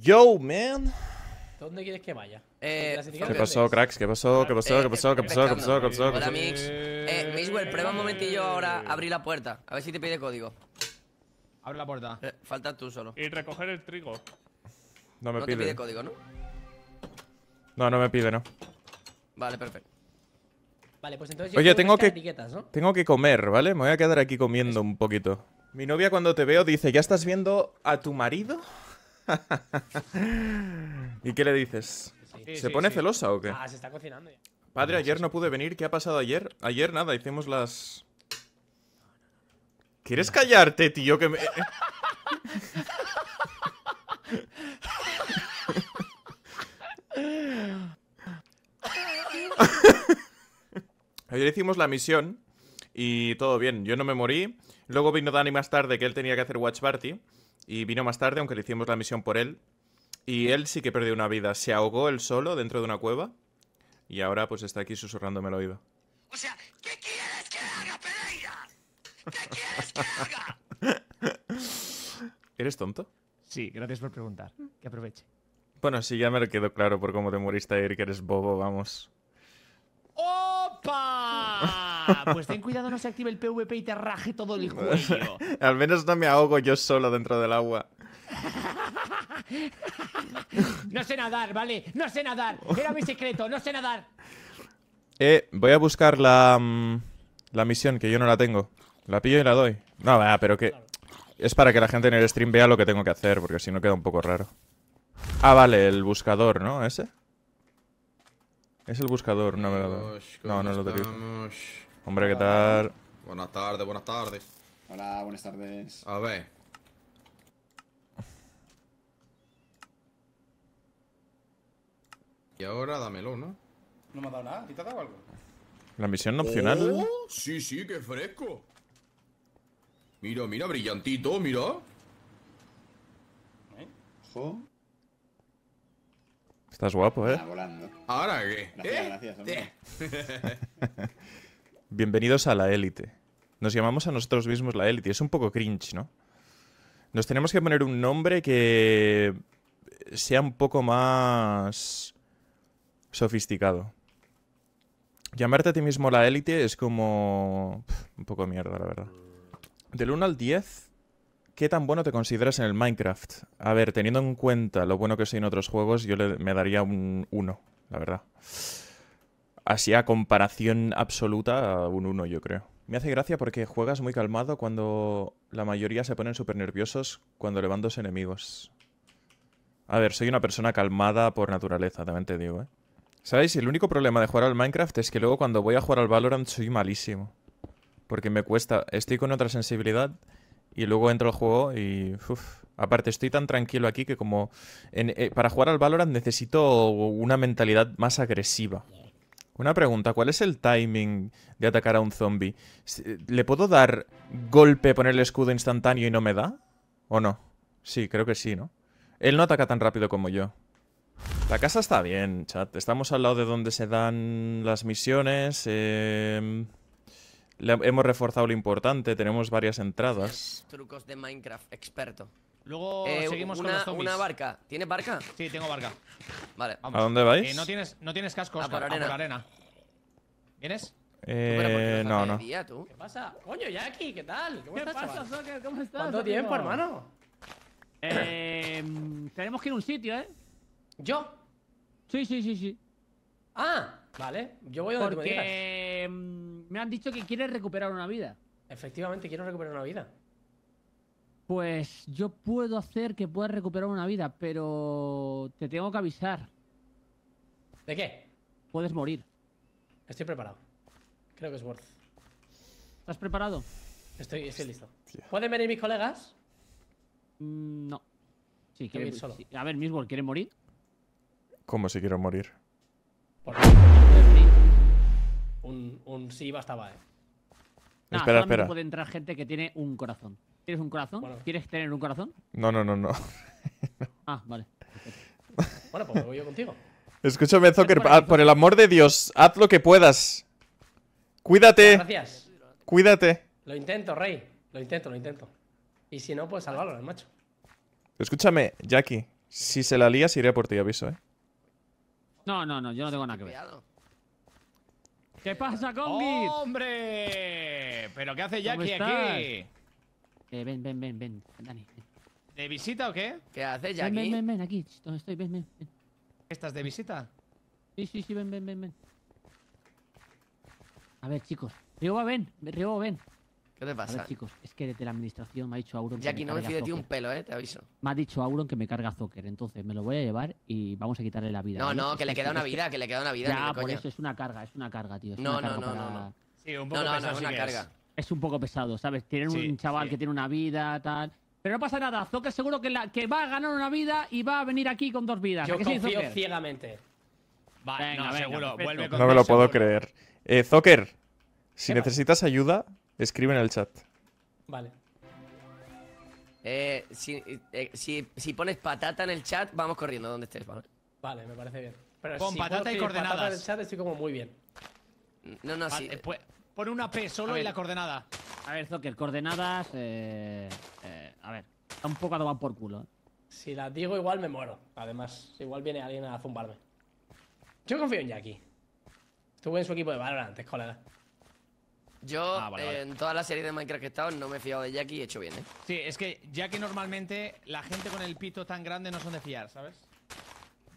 Yo, man. ¿Dónde quieres que vaya? Eh, ¿Qué pasó, cracks? ¿Qué pasó? ¿Qué pasó? Eh, ¿Qué pasó? ¿Qué pasó? ¿Qué pasó? ¿Qué pasó? Hola, Mix. Eh, prueba un momentillo ahora abrir la puerta. A ver si te pide código. Abre la puerta. Eh, tú solo. Y recoger el trigo. No me no pide. Te pide código, ¿no? No, no me pide, no. Vale, perfecto. Vale, pues entonces Oye, tengo que, ¿no? tengo que comer, ¿vale? Me voy a quedar aquí comiendo un poquito. Mi novia cuando te veo dice, ¿ya estás viendo a tu marido? ¿Y qué le dices? ¿Se pone celosa o qué? Ah, se está cocinando ya. Padre, ayer no pude venir. ¿Qué ha pasado ayer? Ayer nada, hicimos las... ¿Quieres callarte, tío? Que me... Ayer hicimos la misión y todo bien, yo no me morí. Luego vino Dani más tarde que él tenía que hacer Watch Party y vino más tarde, aunque le hicimos la misión por él. Y él sí que perdió una vida. Se ahogó él solo dentro de una cueva y ahora pues está aquí susurrándome el oído. O sea, ¿qué quieres que haga, Pereira? ¿Qué quieres que haga? ¿Eres tonto? Sí, gracias por preguntar. Que aproveche. Bueno, sí, ya me lo quedó claro por cómo te moriste, Que eres bobo, vamos. ¡Oh! ¡Opa! Pues ten cuidado, no se active el PvP y te raje todo el cuello. Al menos no me ahogo yo solo dentro del agua. no sé nadar, ¿vale? No sé nadar. Era mi secreto, no sé nadar. Eh, voy a buscar la, mm, la misión, que yo no la tengo. La pillo y la doy. No, va, pero que... Es para que la gente en el stream vea lo que tengo que hacer, porque si no queda un poco raro. Ah, vale, el buscador, ¿no? ¿Ese? Es el buscador, no navegador. No, no lo tengo. Hombre, ¿qué tal? Buenas tardes, buenas tardes. Hola, buenas tardes. A ver. Y ahora dámelo, ¿no? No me ha dado nada, ¿te ha dado algo? La misión opcional. Oh, sí, sí, qué fresco. Mira, mira, brillantito, mira. ¿Eh? Estás guapo, ¿eh? ¿Ahora qué? Gracias, ¿Eh? Bienvenidos a la élite. Nos llamamos a nosotros mismos la élite. Es un poco cringe, ¿no? Nos tenemos que poner un nombre que sea un poco más sofisticado. Llamarte a ti mismo la élite es como... un poco mierda, la verdad. Del 1 al 10, ¿qué tan bueno te consideras en el Minecraft? A ver, teniendo en cuenta lo bueno que soy en otros juegos, yo le, me daría un 1, la verdad. Así a comparación absoluta, un 1 yo creo. Me hace gracia porque juegas muy calmado cuando la mayoría se ponen súper nerviosos cuando le van dos enemigos. A ver, soy una persona calmada por naturaleza, también te digo, ¿eh? ¿Sabéis? El único problema de jugar al Minecraft es que luego cuando voy a jugar al Valorant soy malísimo. Porque me cuesta... Estoy con otra sensibilidad y luego entro al juego y... Aparte, estoy tan tranquilo aquí que como eh, para jugar al Valorant necesito una mentalidad más agresiva. Una pregunta, ¿cuál es el timing de atacar a un zombie? Eh, ¿Le puedo dar golpe, poner el escudo instantáneo y no me da? ¿O no? Sí, creo que sí, ¿no? Él no ataca tan rápido como yo. La casa está bien, chat. Estamos al lado de donde se dan las misiones. Eh hemos reforzado lo importante, tenemos varias entradas. Trucos de Minecraft, experto. Luego eh, seguimos con los zombies. Una barca. ¿Tienes barca? Sí, tengo barca. Vale. Vamos. ¿A dónde vais? Eh, no, tienes, no tienes cascos. Ah, a ah, por, arena. arena. ¿Vienes? Eh, no, no. ¿Qué pasa? Coño, Jackie, ¿qué tal? ¿Qué pasa, Soccer? ¿Cómo estás? ¿Cuánto tiempo, hermano? Eh, tenemos que ir a un sitio, ¿eh? ¿Yo? Sí, sí, sí, sí. Ah, vale. Yo voy donde Porque... me mm, Me han dicho que quieres recuperar una vida. Efectivamente, quiero recuperar una vida. Pues yo puedo hacer que puedas recuperar una vida, pero te tengo que avisar. ¿De qué? Puedes morir. Estoy preparado. Creo que es worth. ¿Estás preparado? Estoy, listo. ¿Pueden venir mis colegas? Mm, no. Sí, quiero solo. A ver, Miss World, morir? ¿Cómo si quiero morir? un, un sí bastaba, eh. espera, espera. puede entrar gente que tiene un corazón. ¿Tienes un corazón? ¿Quieres tener un corazón? No, no, no, no. ah, vale. bueno, pues voy yo contigo. Escúchame, Zucker, por, el amor de Dios, haz lo que puedas. Cuídate. Gracias. Cuídate. Lo intento, Rey. Lo intento, lo intento. Y si no, pues salvarlo, el macho. Escúchame, Jackie. Si se la lías, iré por ti, aviso, eh. No, no, no, yo no tengo nada que ver. ¿Qué pasa, Congi? ¡Hombre! ¿Pero qué hace Jackie aquí? Eh, ven, ven, ven, ven, Dani. ¿De visita o qué? ¿Qué hace Jackie? Ven, ven, ven, aquí, donde estoy, ven, ven, ven. ¿Estás de visita? Sí, sí, sí, ven, ven, ven, ven. A ver, chicos. va, ven, Rioba, ven. ¿Qué te pasa? chicos, es que desde la administración me ha dicho Auron. que no me fío de un pelo, ¿eh? Te aviso. Me ha dicho Auron que me carga Zocker, entonces me lo voy a llevar y vamos a quitarle la vida. No, no, que, le queda, una vida, que le queda una vida. Ya, por eso es una carga, es una carga, tío. no, no, no, no, Sí, un poco pesado. es carga. Es. un poco pesado, ¿sabes? Tienen un chaval que tiene una vida, tal. Pero no pasa nada, Zocker seguro que, va a ganar una vida y va a venir aquí con dos vidas. Yo confío ciegamente. Vale, no, seguro. Vuelve con no me lo puedo creer. Eh, Zocker. si necesitas ayuda, Escribe en el chat. Vale. Eh, eh si, pones patata en el chat, vamos corriendo donde estés, ¿vale? Vale, me parece bien. Pero patata y coordenadas. Patata en el chat estoy como muy bien. No, no, sí. Pues, pon una P solo y la coordenada. A ver, Zocker, coordenadas. Eh, eh, a ver, está un poco por culo. ¿eh? Si las digo, igual me muero. Además, igual viene alguien a zumbarme. Yo confío en Jackie. Estuve en su equipo de Valorant, antes, colega. Yo ah, en toda la serie de Minecraft que he estado no me he fiado de Jackie y he hecho bien, ¿eh? Sí, es que Jackie normalmente la gente con el pito tan grande no son de fiar, ¿sabes?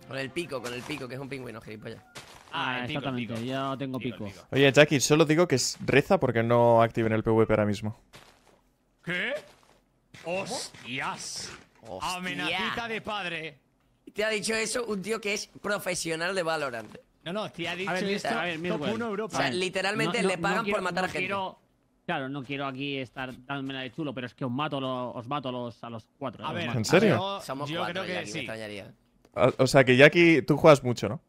Con el pico, con el pico, que es un pingüino, gilipollas. Ah, ah exactamente, pico. yo tengo pico. Oye, Jackie, solo digo que reza porque no en el PvP ahora mismo. ¿Qué? ¡Hostias! Hostia. Amenacita de padre. Te ha dicho eso un tío que es profesional de Valorant. No, no, es ha dicho esto, a ver, top Europa. O sea, literalmente le pagan por matar a gente. claro, no quiero aquí estar la de chulo, pero es que os mato, a, los, cuatro. ¿eh? A ver, ¿En serio? Yo, Somos cuatro, creo que sí. Ah, o sea, que Jackie, tú juegas mucho, ¿no?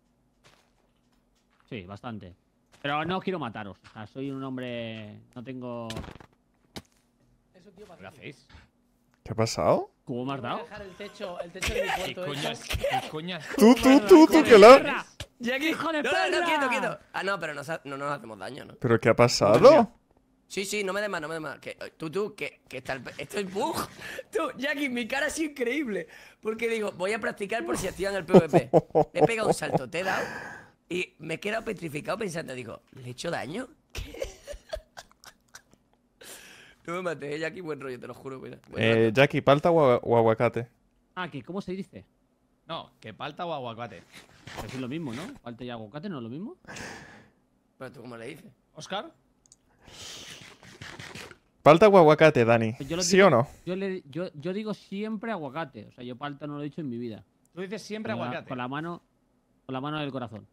Sí, bastante. Pero no quiero mataros. O sea, soy un hombre... No tengo... ¿Qué hacéis? ¿Qué ha pasado? ¿Cómo me has dado? el techo, de ¿Qué ¿eh? coñas? ¿Qué Tú, tú, tú, tú, Jackie. ¡Hijo de no, no, no, quieto, quieto. Ah, no, pero nos no nos hacemos daño, ¿no? ¿Pero qué ha pasado? Sí, sí, no me des más, no me des más. Que, eh, tú, tú, que, está el Esto es bug. Tú, Jackie, mi cara es increíble. Porque digo, voy a practicar por si activan el PvP. Le he pegado un salto, te he dado. Y me he quedado petrificado pensando, digo, ¿le he hecho daño? ¿Qué? No me mates, eh, Jackie, buen rollo, te lo juro, mira. Eh, Jackie, ¿palta o, o aguacate? Aquí, ¿cómo se dice? No, que palta o aguacate. es lo mismo, ¿no? Palta y aguacate no es lo mismo. Pero tú, ¿cómo le dices? ¿Oscar? Palta o aguacate, Dani. Pues ¿Sí o no? Yo, digo siempre aguacate. O sea, yo palta no lo he dicho en mi vida. Tú dices siempre aguacate. con la mano. Con la mano del corazón.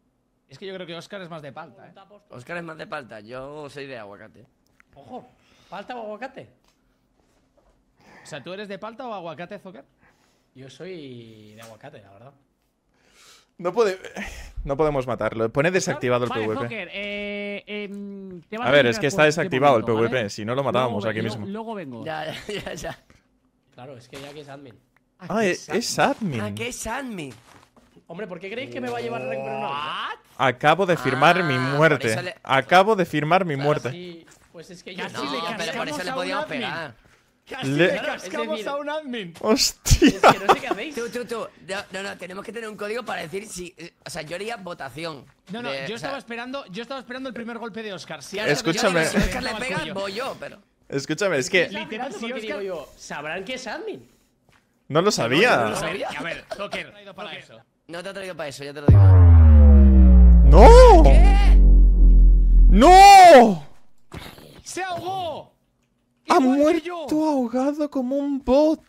Es que yo creo que Oscar es más de palta, ¿eh? Oscar es más de palta. Yo soy de aguacate. Ojo, palta o aguacate. O sea, ¿tú eres de palta o aguacate, Zucker? Yo soy de aguacate, la verdad. No, puede... no podemos matarlo. Pone desactivado el PvP. Eh, em, a ver, es que está desactivado el PvP. Si no, lo matábamos aquí mismo. Luego vengo. Ya, ya, ya. Claro, es que ya que es admin. Ah, ah eh, es, admin. ¿A ah, qué es admin. Hombre, ¿por qué creéis que me va a llevar a recuperar Acabo de firmar mi ah, muerte. Acabo de firmar mi muerte. Pues es que yo sí le pero por eso le podíamos pegar. Casi le, cascamos a un admin. Hostia. Es que no sé qué Tú, tú, tú. No, no, tenemos que tener un código para decir si. Eh, o sea, yo haría votación. No, no, yo estaba esperando, yo estaba esperando el primer golpe de Oscar. Si Escúchame. Oscar le pega, voy yo, pero. Escúchame, es que. Literal, si digo yo, ¿sabrán que es admin? No lo sabía. No, lo sabía. A ver, Joker. te ha traído para eso. No te ha traído para eso, ya te lo digo. ¡No! ¡No! ¡Se ahogó! Ha muerto ahogado como un bot.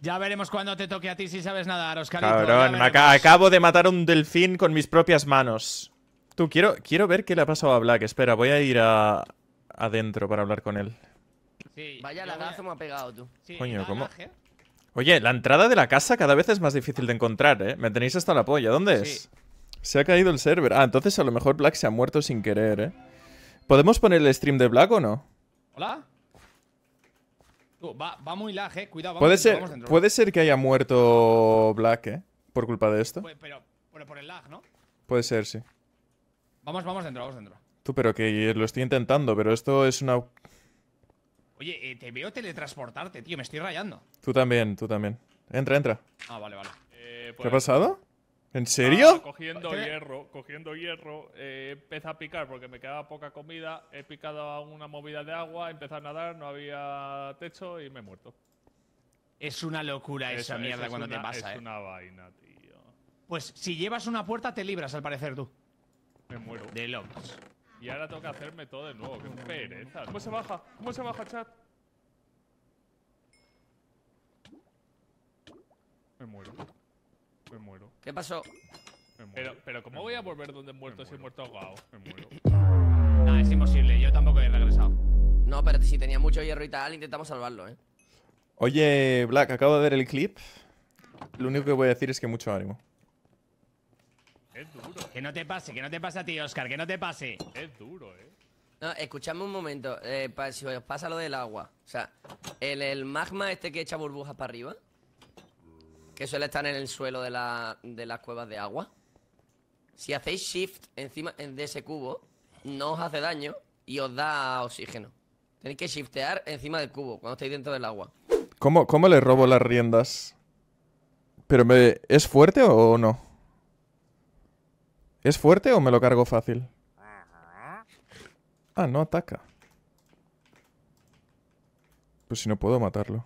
Ya veremos cuando te toque a ti si sabes nadar, Oscarito. Cabrón, acabo de matar un delfín con mis propias manos. Tú, quiero, quiero ver qué le ha pasado a Black. Espera, voy a ir a, adentro para hablar con él. Sí, Vaya lagazo me ha pegado, tú. Coño, ¿cómo? ¿eh? Oye, la entrada de la casa cada vez es más difícil de encontrar, ¿eh? Me tenéis hasta la polla. ¿Dónde es? Se ha caído el server. Ah, entonces a lo mejor Black se ha muerto sin querer, ¿eh? ¿Podemos poner el stream de Black o no? ¿Hola? Oh, va, muy lag, eh. Cuidado, vamos, puede, ser, puede ser que haya muerto Black, eh. Por culpa de esto. Pues, pero, por el lag, ¿no? Puede ser, sí. Vamos, vamos dentro, vamos dentro. Tú, pero que lo estoy intentando, pero esto es una. Oye, eh, te veo teletransportarte, tío. Me estoy rayando. Tú también, tú también. Entra, entra. Ah, vale, vale. Eh, ¿Qué ha pasado? Pues, ¿En serio? cogiendo hierro, cogiendo hierro, eh, empecé a picar porque me quedaba poca comida, he picado una movida de agua, empecé a nadar, no había techo y me he muerto. Es una locura esa mierda cuando te pasa, Es eh. una vaina, tío. Pues si llevas una puerta te libras, al parecer, tú. Me muero. De locos. Y ahora tengo que hacerme todo de nuevo, qué pereza. ¿Cómo se baja? ¿Cómo se baja, chat? Me muero. Me muero. ¿Qué pasó? Pero, ¿cómo voy a volver donde he muerto si he muerto ahogado? Me muero. No, es imposible. Yo tampoco he regresado. No, pero si tenía mucho hierro y tal, intentamos salvarlo, ¿eh? Oye, Black, acabo de ver el clip. Lo único que voy a decir es que mucho ánimo. Es duro. Que no te pase, que no te pase a ti, Oscar, que no te pase. Es duro, eh. No, escuchadme un momento. Eh, si os pasa lo del agua. O sea, el, el magma este que echa burbujas para arriba que suele estar en el suelo de, la, las cuevas de agua. Si hacéis shift encima de ese cubo, no os hace daño y os da oxígeno. Tenéis que shiftear encima del cubo cuando estéis dentro del agua. ¿Cómo, cómo le robo las riendas? ¿Pero me, es fuerte o no? ¿Es fuerte o me lo cargo fácil? Ah, no ataca. Pues si no puedo matarlo.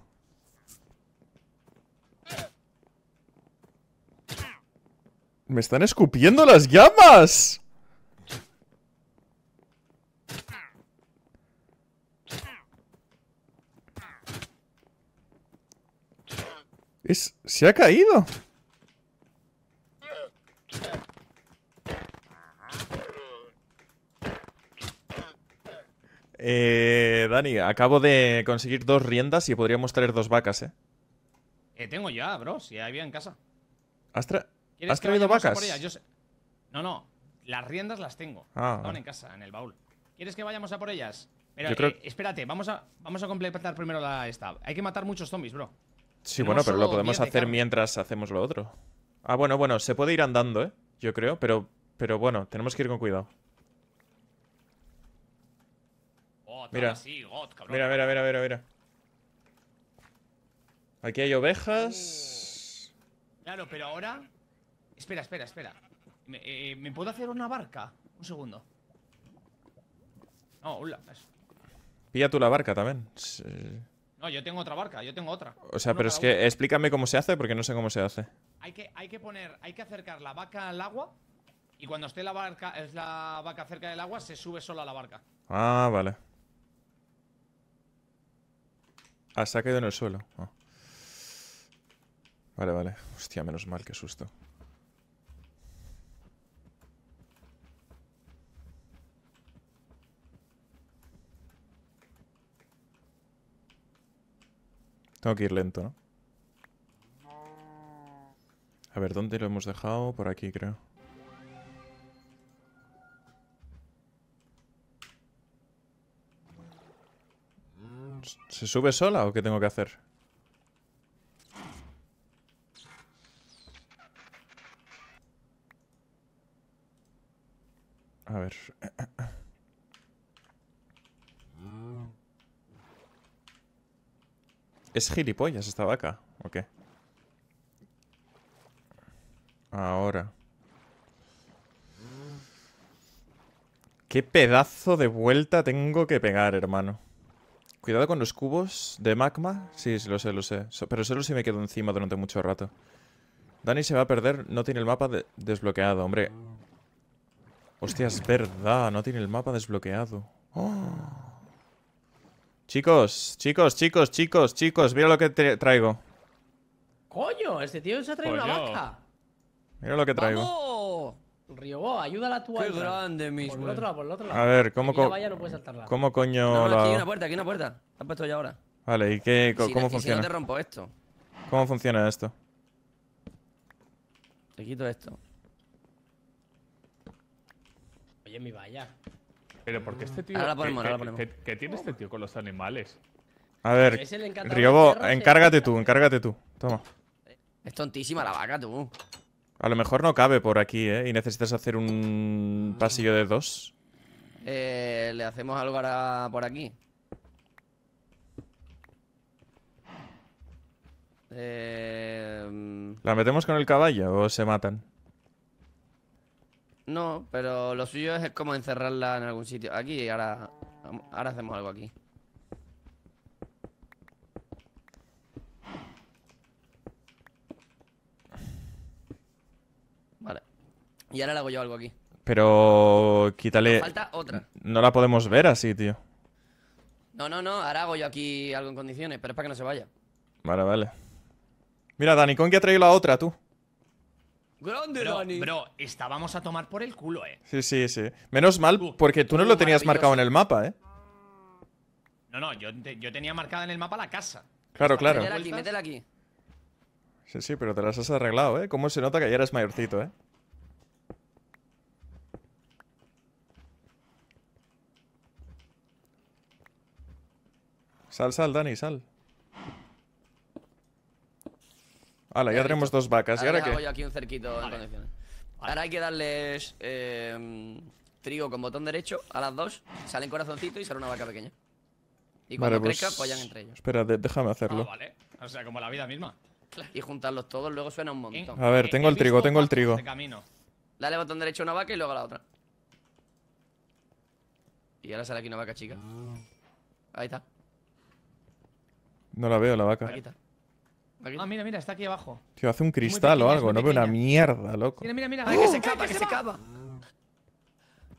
Me están escupiendo las llamas. Es, se ha caído. Eh, Dani, acabo de conseguir dos riendas y podríamos traer dos vacas, ¿eh? eh tengo ya, bro, si había en casa. Astra... ¿Has traído vacas? No, no. Las riendas las tengo. Ah, en casa, en el baúl. ¿Quieres que vayamos a por ellas? Eh, espérate, vamos a, vamos a completar primero la esta. Hay que matar muchos zombies, bro. Sí, bueno, pero lo podemos hacer mientras hacemos lo otro. Ah, bueno, bueno, se puede ir andando, ¿eh? Yo creo, pero, pero bueno, tenemos que ir con cuidado. Oh, God, mira, mira, mira, mira, mira. Aquí hay ovejas. Claro, pero ahora Espera, espera, espera. Eh, ¿Me, puedo hacer una barca? Un segundo. No, hola. Pilla tú la barca también. Eh. No, yo tengo otra barca, yo tengo otra. O sea, pero es que explícame cómo se hace porque no sé cómo se hace. Hay que, poner, hay que acercar la vaca al agua y cuando esté la barca, es la vaca cerca del agua, se sube sola a la barca. Ah, vale. Ah, se ha caído en el suelo. Ah. Vale, vale. Hostia, menos mal, qué susto. Tengo que ir lento, ¿no? A ver, ¿dónde lo hemos dejado? Por aquí, creo. ¿Se sube sola o qué tengo que hacer? A ver... ¿Es gilipollas esta vaca? ¿O qué? Ahora. Qué pedazo de vuelta tengo que pegar, hermano. Cuidado con los cubos de magma. Sí, lo sé, lo sé. Pero solo si me quedo encima durante mucho rato. Dani se va a perder. No tiene el mapa desbloqueado, hombre. Hostia, es verdad. No tiene el mapa desbloqueado. ¡Oh! Chicos, chicos, chicos, chicos, chicos, mira lo que traigo. Coño, este tío se ha traído una vaca. Mira lo que traigo. ¡Vamos! Ryobo, ayúdala a tu Qué grande, mismo. Por el otro lado, por el otro lado. A ver, ¿cómo, coño…? ¿cómo coño no, aquí hay una puerta, aquí hay una puerta. La puesto ya ahora. Vale, ¿y qué, cómo funciona? Si no rompo esto. ¿Cómo funciona esto? Te quito esto. Oye, mi valla. Pero porque este tío... Ahora ¿Qué, tiene este tío con los animales? A ver, Riobo, encárgate tú, encárgate tú. Toma. Es tontísima la vaca, tú. A lo mejor no cabe por aquí, ¿eh? Y necesitas hacer un pasillo de dos. Eh, ¿Le hacemos algo ahora por aquí? Eh... Mm. ¿La metemos con el caballo o se matan? No, pero lo suyo es como encerrarla en algún sitio. Aquí, ahora, ahora hacemos algo aquí. Vale. Y ahora le hago yo algo aquí. Pero quítale... falta otra. No la podemos ver así, tío. No, no, no. Ahora hago yo aquí algo en condiciones, pero es para que no se vaya. Vale, vale. Mira, Dani, ¿con qué ha traído la otra, tú? Grande, Dani. Bro, estábamos a tomar por el culo, eh. Sí, sí, sí. Menos mal, porque tú no lo tenías marcado en el mapa, eh. No, no, yo, tenía marcada en el mapa la casa. Claro, claro. Métela aquí, métela aquí. Sí, sí, pero te las has arreglado, eh. Cómo se nota que ya eres mayorcito, eh. Sal, sal, Dani, sal. Hala, ya tenemos dos vacas. ¿Y ahora qué? Ahora hay que darles em, trigo con botón derecho a las dos. Salen corazoncito y sale una vaca pequeña. Y cuando pues crezca, apoyan entre ellos. Espera, déjame hacerlo. Ah, o sea, como la vida misma. Y juntarlos todos, luego suena un montón. A ver, eh, tengo el trigo, tengo el trigo. Este Dale botón derecho a una vaca y luego a la otra. Y ahora sale aquí una vaca chica. Ahí está. No la veo, la vaca. Aquí está. Ah, mira, mira, está aquí abajo. Tío, hace un cristal o algo, no veo una mierda, loco. Mira, mira, mira. ¡Ay, ¡Uh! que se capa, que se capa!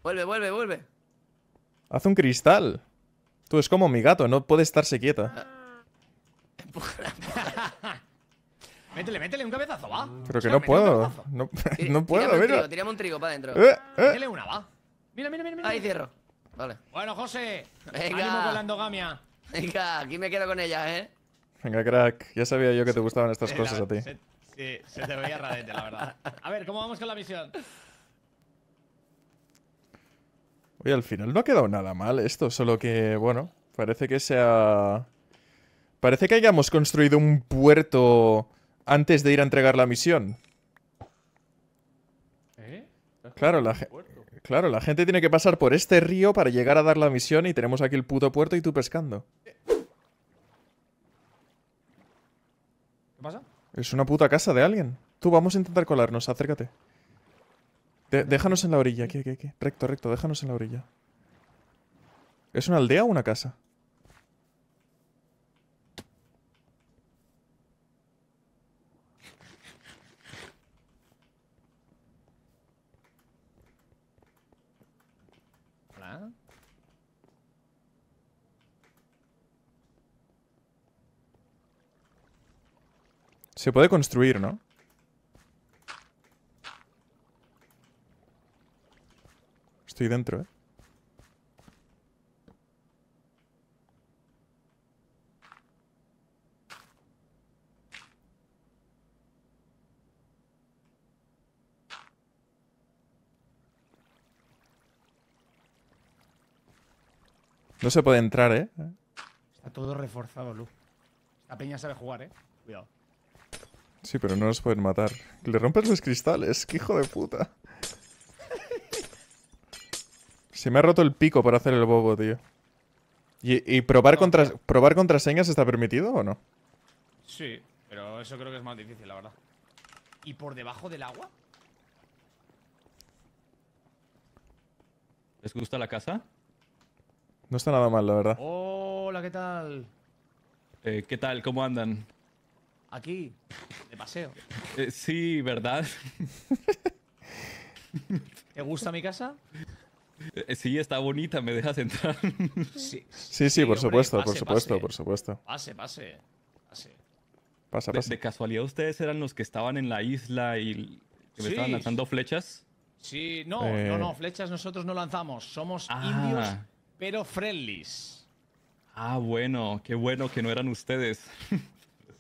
Vuelve, vuelve, vuelve. Hace un cristal. Tú, es como mi gato, no puede estarse quieta. Ah. métele, métele un cabezazo, va. Pero que no, puedo. No, puedo, mira. Trigo, un trigo para adentro. Eh, eh. una, va. Mira, mira, mira, mira. Ahí cierro. Vale. Bueno, José. Venga. Ánimo con la endogamia. Venga, aquí me quedo con ella, eh. Venga, crack. Ya sabía yo que te gustaban estas cosas a ti. Se, sí, se te veía radete, la verdad. A ver, ¿cómo vamos con la misión? Oye, al final no ha quedado nada mal esto, solo que, bueno, parece que sea... Parece que hayamos construido un puerto antes de ir a entregar la misión. ¿Eh? Claro, Claro, la gente tiene que pasar por este río para llegar a dar la misión y tenemos aquí el puto puerto y tú pescando. ¿Qué pasa? Es una puta casa de alguien. Tú, vamos a intentar colarnos, acércate. déjanos en la orilla, aquí, aquí, aquí. Recto, recto, déjanos en la orilla. ¿Es una aldea o una casa? Se puede construir, ¿no? Estoy dentro, ¿eh? No se puede entrar, ¿eh? Está todo reforzado, Lu. La peña sabe jugar, ¿eh? Cuidado. Sí, pero no los pueden matar. Le rompes los cristales, qué hijo de puta. Se me ha roto el pico por hacer el bobo, tío. ¿Y, y probar, contra, probar contraseñas está permitido o no? Sí, pero eso creo que es más difícil, la verdad. ¿Y por debajo del agua? ¿Les gusta la casa? No está nada mal, la verdad. Hola, ¿qué tal? Eh, ¿Qué tal? ¿Cómo andan? aquí, de paseo. Eh, sí, ¿verdad? ¿Te gusta mi casa? Eh, sí, está bonita, me dejas entrar. Sí, sí, por, supuesto, por supuesto, por supuesto. Pase, pase. pase. pasa. De, casualidad, ¿ustedes eran los que estaban en la isla y me estaban lanzando flechas? Sí, no, no, eh. no, flechas nosotros no lanzamos. Somos ah. indios, pero friendlies. Ah, bueno, qué bueno que no eran ustedes.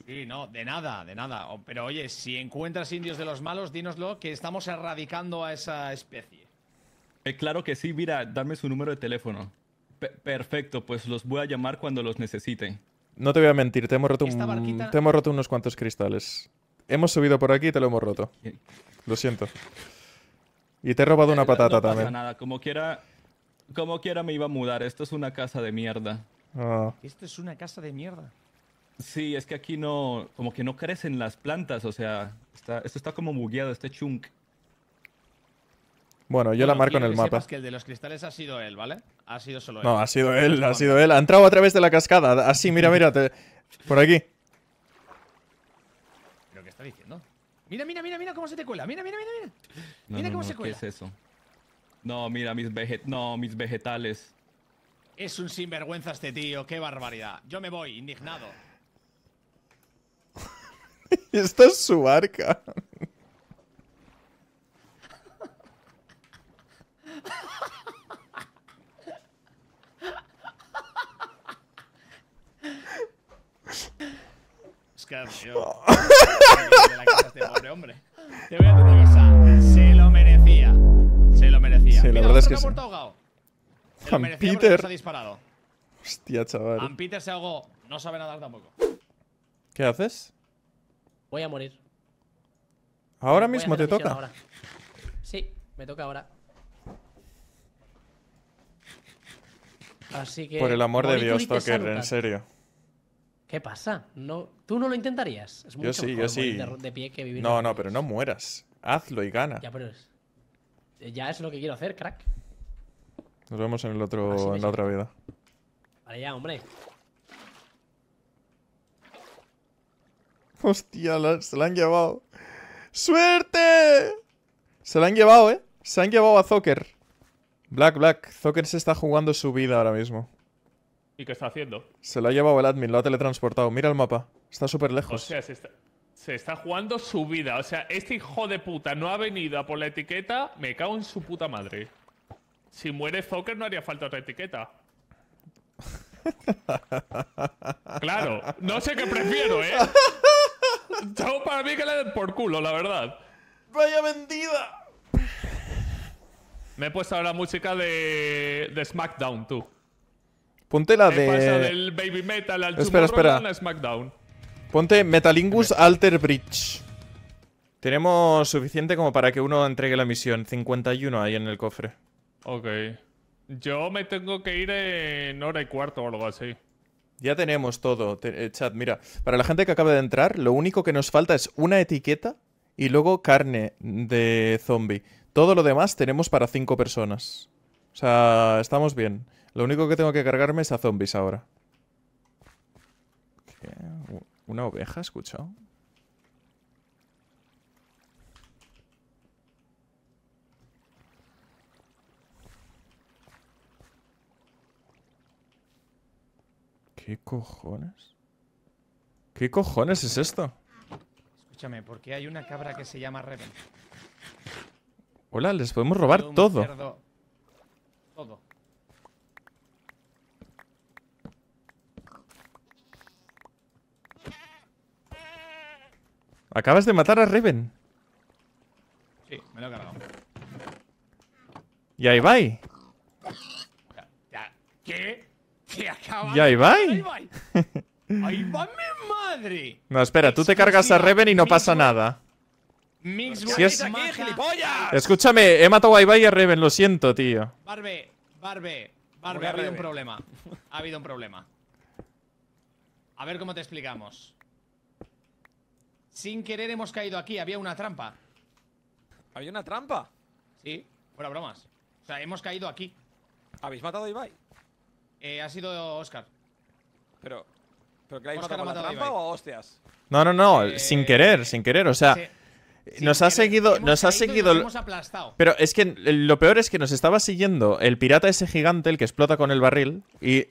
Sí, no, de nada, de nada. Pero oye, si encuentras indios de los malos, dínoslo, que estamos erradicando a esa especie. Eh, claro que sí, mira, dame su número de teléfono. perfecto, pues los voy a llamar cuando los necesiten. No te voy a mentir, te hemos roto, te hemos roto unos cuantos cristales. Hemos subido por aquí y te lo hemos roto. Eh. Lo siento. Y te he robado una patata también. no pasa nada, como quiera, como quiera me iba a mudar. Esto es una casa de mierda. Ah. Esto es una casa de mierda. Sí, es que aquí no, como que no crecen las plantas, o sea, esto está como bugueado, este chunk. Bueno, yo la marco en el mapa. que el de los cristales ha sido él, ¿vale? Ha sido solo él. No, ha sido él, ha sido él. Ha entrado a través de la cascada. Así, mira, mira, por aquí. ¿Pero qué está diciendo? Mira, mira, mira, mira cómo se te cuela. Mira, mira, mira, mira. mira cómo se cuela. es eso? No, mira, mis veget... No, mis vegetales. Es un sinvergüenza este tío. Qué barbaridad. Yo me voy, indignado. Esta es su barca. Es hombre. Te voy a una Se lo merecía. Se lo merecía. la verdad es Se ha Se disparado. Hostia, chaval. Ampeter se ahogó. No sabe nadar tampoco. ¿Qué haces? Voy a morir. Ahora mismo te toca. Sí, me toca ahora. Así que. Por el amor de Dios, Toker, en serio. ¿Qué pasa? No, ¿Tú no lo intentarías? yo sí, yo sí. De, pie que vivir. No, no, pero no mueras. Hazlo y gana. Ya, pero es, eh, ya es lo que quiero hacer, crack. Nos vemos en el otro, en la otra vida. Vale, ya, hombre. Hostia, se la han llevado. ¡Suerte! Se la han llevado, ¿eh? Se han llevado a Zocker. Black, Black. Zocker se está jugando su vida ahora mismo. ¿Y qué está haciendo? Se la ha llevado el admin, lo ha teletransportado. Mira el mapa. Está súper lejos. O sea, se está, se está jugando su vida. O sea, este hijo de puta no ha venido a por la etiqueta. Me cago en su puta madre. Si muere Zocker no haría falta otra etiqueta. claro, no sé qué prefiero, ¿eh? Chavo para mí que le den por culo, la verdad. Vaya vendida. Me he puesto ahora música de, de SmackDown, tú. Ponte la de. espera, espera. SmackDown. Ponte Metalingus Alter Bridge. Tenemos suficiente como para que uno entregue la misión. 51 ahí en el cofre. Ok. Yo me tengo que ir en hora y cuarto o algo así. Ya tenemos todo, eh, chat. Mira, para la gente que acaba de entrar, lo único que nos falta es una etiqueta y luego carne de zombie. Todo lo demás tenemos para cinco personas. O sea, estamos bien. Lo único que tengo que cargarme es a zombies ahora. ¿Una oveja? ¿Escuchado? ¿Qué cojones? ¿Qué cojones es esto? Escúchame, ¿por qué hay una cabra que se llama Reven? Hola, les podemos robar todo. todo. Acabas de matar a Reven. Sí, me lo he cargado. Y ahí va. ¿Qué? Ya acaba. ahí va. Ahí va. mi madre. No, espera, tú te cargas a Reven y no pasa nada. Si es... Escúchame, he matado a Ibai y a Reven, lo siento, tío. Barbe, Barbe, Barbe, ha habido un problema. Ha habido un problema. A ver cómo te explicamos. Sin querer hemos caído aquí, había una trampa. ¿Había una trampa? Sí, fuera bromas. O sea, hemos caído aquí. ¿Habéis matado a Ibai? Eh, ha sido Oscar. Pero. ¿Pero que la ha matado trampa o hostias? No, no, no. Eh, sin querer, sin querer. O sea. Nos ha, seguido, nos ha seguido, Pero es que lo peor es que nos estaba siguiendo el pirata ese gigante, el que explota con el barril, y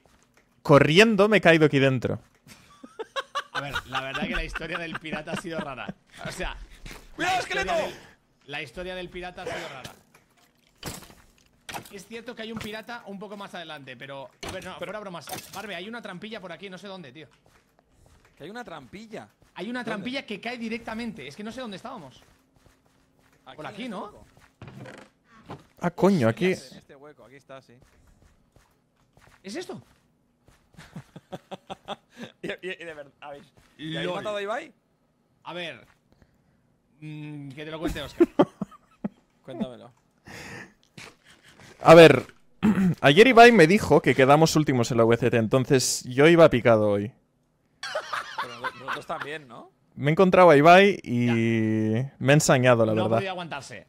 corriendo me he caído aquí dentro. A ver, la verdad que la historia del pirata ha sido rara. O sea. ¡Cuidado, esqueleto! la historia del pirata ha sido rara. Es cierto que hay un pirata un poco más adelante, pero... pero no, fuera bromas. Barbe, hay una trampilla por aquí, no sé dónde, tío. ¿Que hay una trampilla? Hay una trampilla que cae directamente. Es que no sé dónde estábamos. por aquí, este ¿no? Ah, coño, aquí... En este hueco, aquí está, sí. ¿Es esto? y, de verdad, a ver, ¿Y matado a Ibai? A ver... Mm, que te lo cuente, Oscar. Cuéntamelo. A ver, ayer Ibai me dijo que quedamos últimos en la VCT, entonces yo iba picado hoy. Pero vosotros también, ¿no? Me he encontrado a Ibai y me he ensañado, la verdad. No ha podido aguantarse.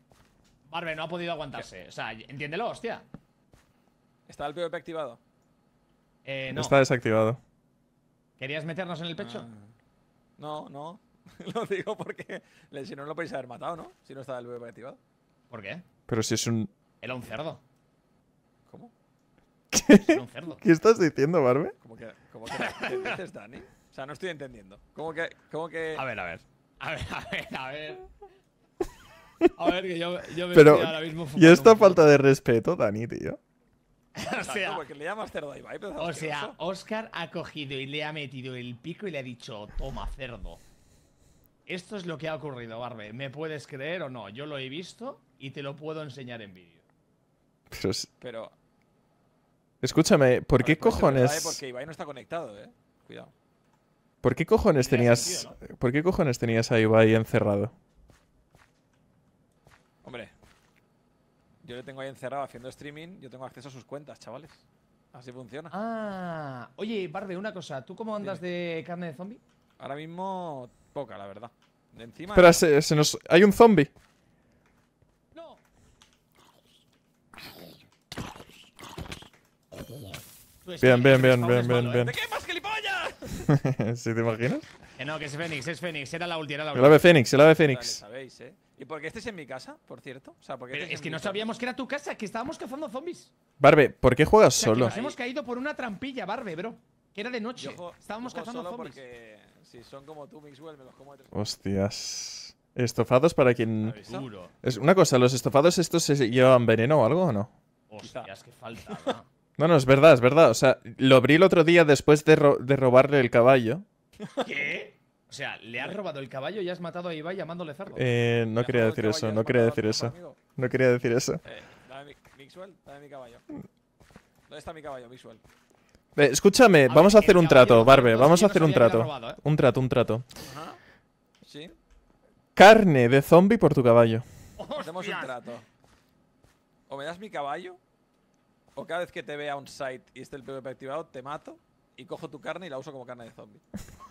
Barbe, no ha podido aguantarse. O sea, entiéndelo, hostia. ¿Está el PvP activado? Eh, no. Está desactivado. ¿Querías meternos en el pecho? Ah, no, no. lo digo porque si no lo podéis haber matado, ¿no? Si no estaba el PvP activado. ¿Por qué? Pero si es un... Era un cerdo. ¿Qué estás diciendo, Barbe? ¿Cómo que, Dani? O sea, no estoy entendiendo. ¿Cómo que, A ver, a ver. A ver, a ver, a ver. A ver, que yo, me Pero, estoy ahora mismo fumando. Y esta falta de respeto, Dani, tío. o sea, o sea Oscar ha cogido y le ha metido el pico y le ha dicho: Toma, cerdo. Esto es lo que ha ocurrido, Barbe. ¿Me puedes creer o no? Yo lo he visto y te lo puedo enseñar en vídeo. Pero, pero Escúchame, ¿por qué pues, cojones. Eh, porque Ibai no está conectado, eh. Cuidado. ¿Por qué cojones tenías. ¿Por tenías a Ibai encerrado? Hombre. Yo le tengo ahí encerrado haciendo streaming, yo tengo acceso a sus cuentas, chavales. Así funciona. Ah, oye, Barbe, una cosa. ¿Tú cómo andas de carne de zombie? Ahora mismo, poca, la verdad. Pero se nos. Hay un zombie. Pues bien, bien, bien, bien, bien, bien. ¿De qué más gilipollas? ¿Sí te imaginas? Que no, que es Fénix, es Fénix, era la última, era la última. El ave Fénix, el ave Fénix. sabéis, ¿eh? ¿Y por qué este es en mi casa, por cierto? Este es que no sabíamos que era tu casa, que estábamos cazando zombies. Barbe, ¿por qué juegas solo? nos hemos caído por una trampilla, Barbe, bro. Que era de noche. estábamos cazando zombies. Porque si son como tú, Mixwell, me los como a tres. Hostias. Estofados para quien. Es una cosa, ¿los estofados estos se llevaban veneno o algo o no? Hostias, que falta. No, no, es verdad, es verdad. O sea, lo abrí el otro día después de, robarle el caballo. ¿Qué? O sea, le has robado el caballo y has matado a Ibai llamándole cerdo. Eh, no quería decir eso, no quería decir eso. No quería decir eso. Eh, dame mi, dame mi caballo. ¿Dónde está mi caballo, visual? Eh, escúchame, vamos a hacer un trato, Barbe, vamos a hacer ¿eh? un trato. Un trato, un trato. ¿Sí? Carne de zombie por tu caballo. Hacemos un trato. O me das mi caballo cada vez que te vea un site y esté el PvP activado, te mato y cojo tu carne y la uso como carne de zombie.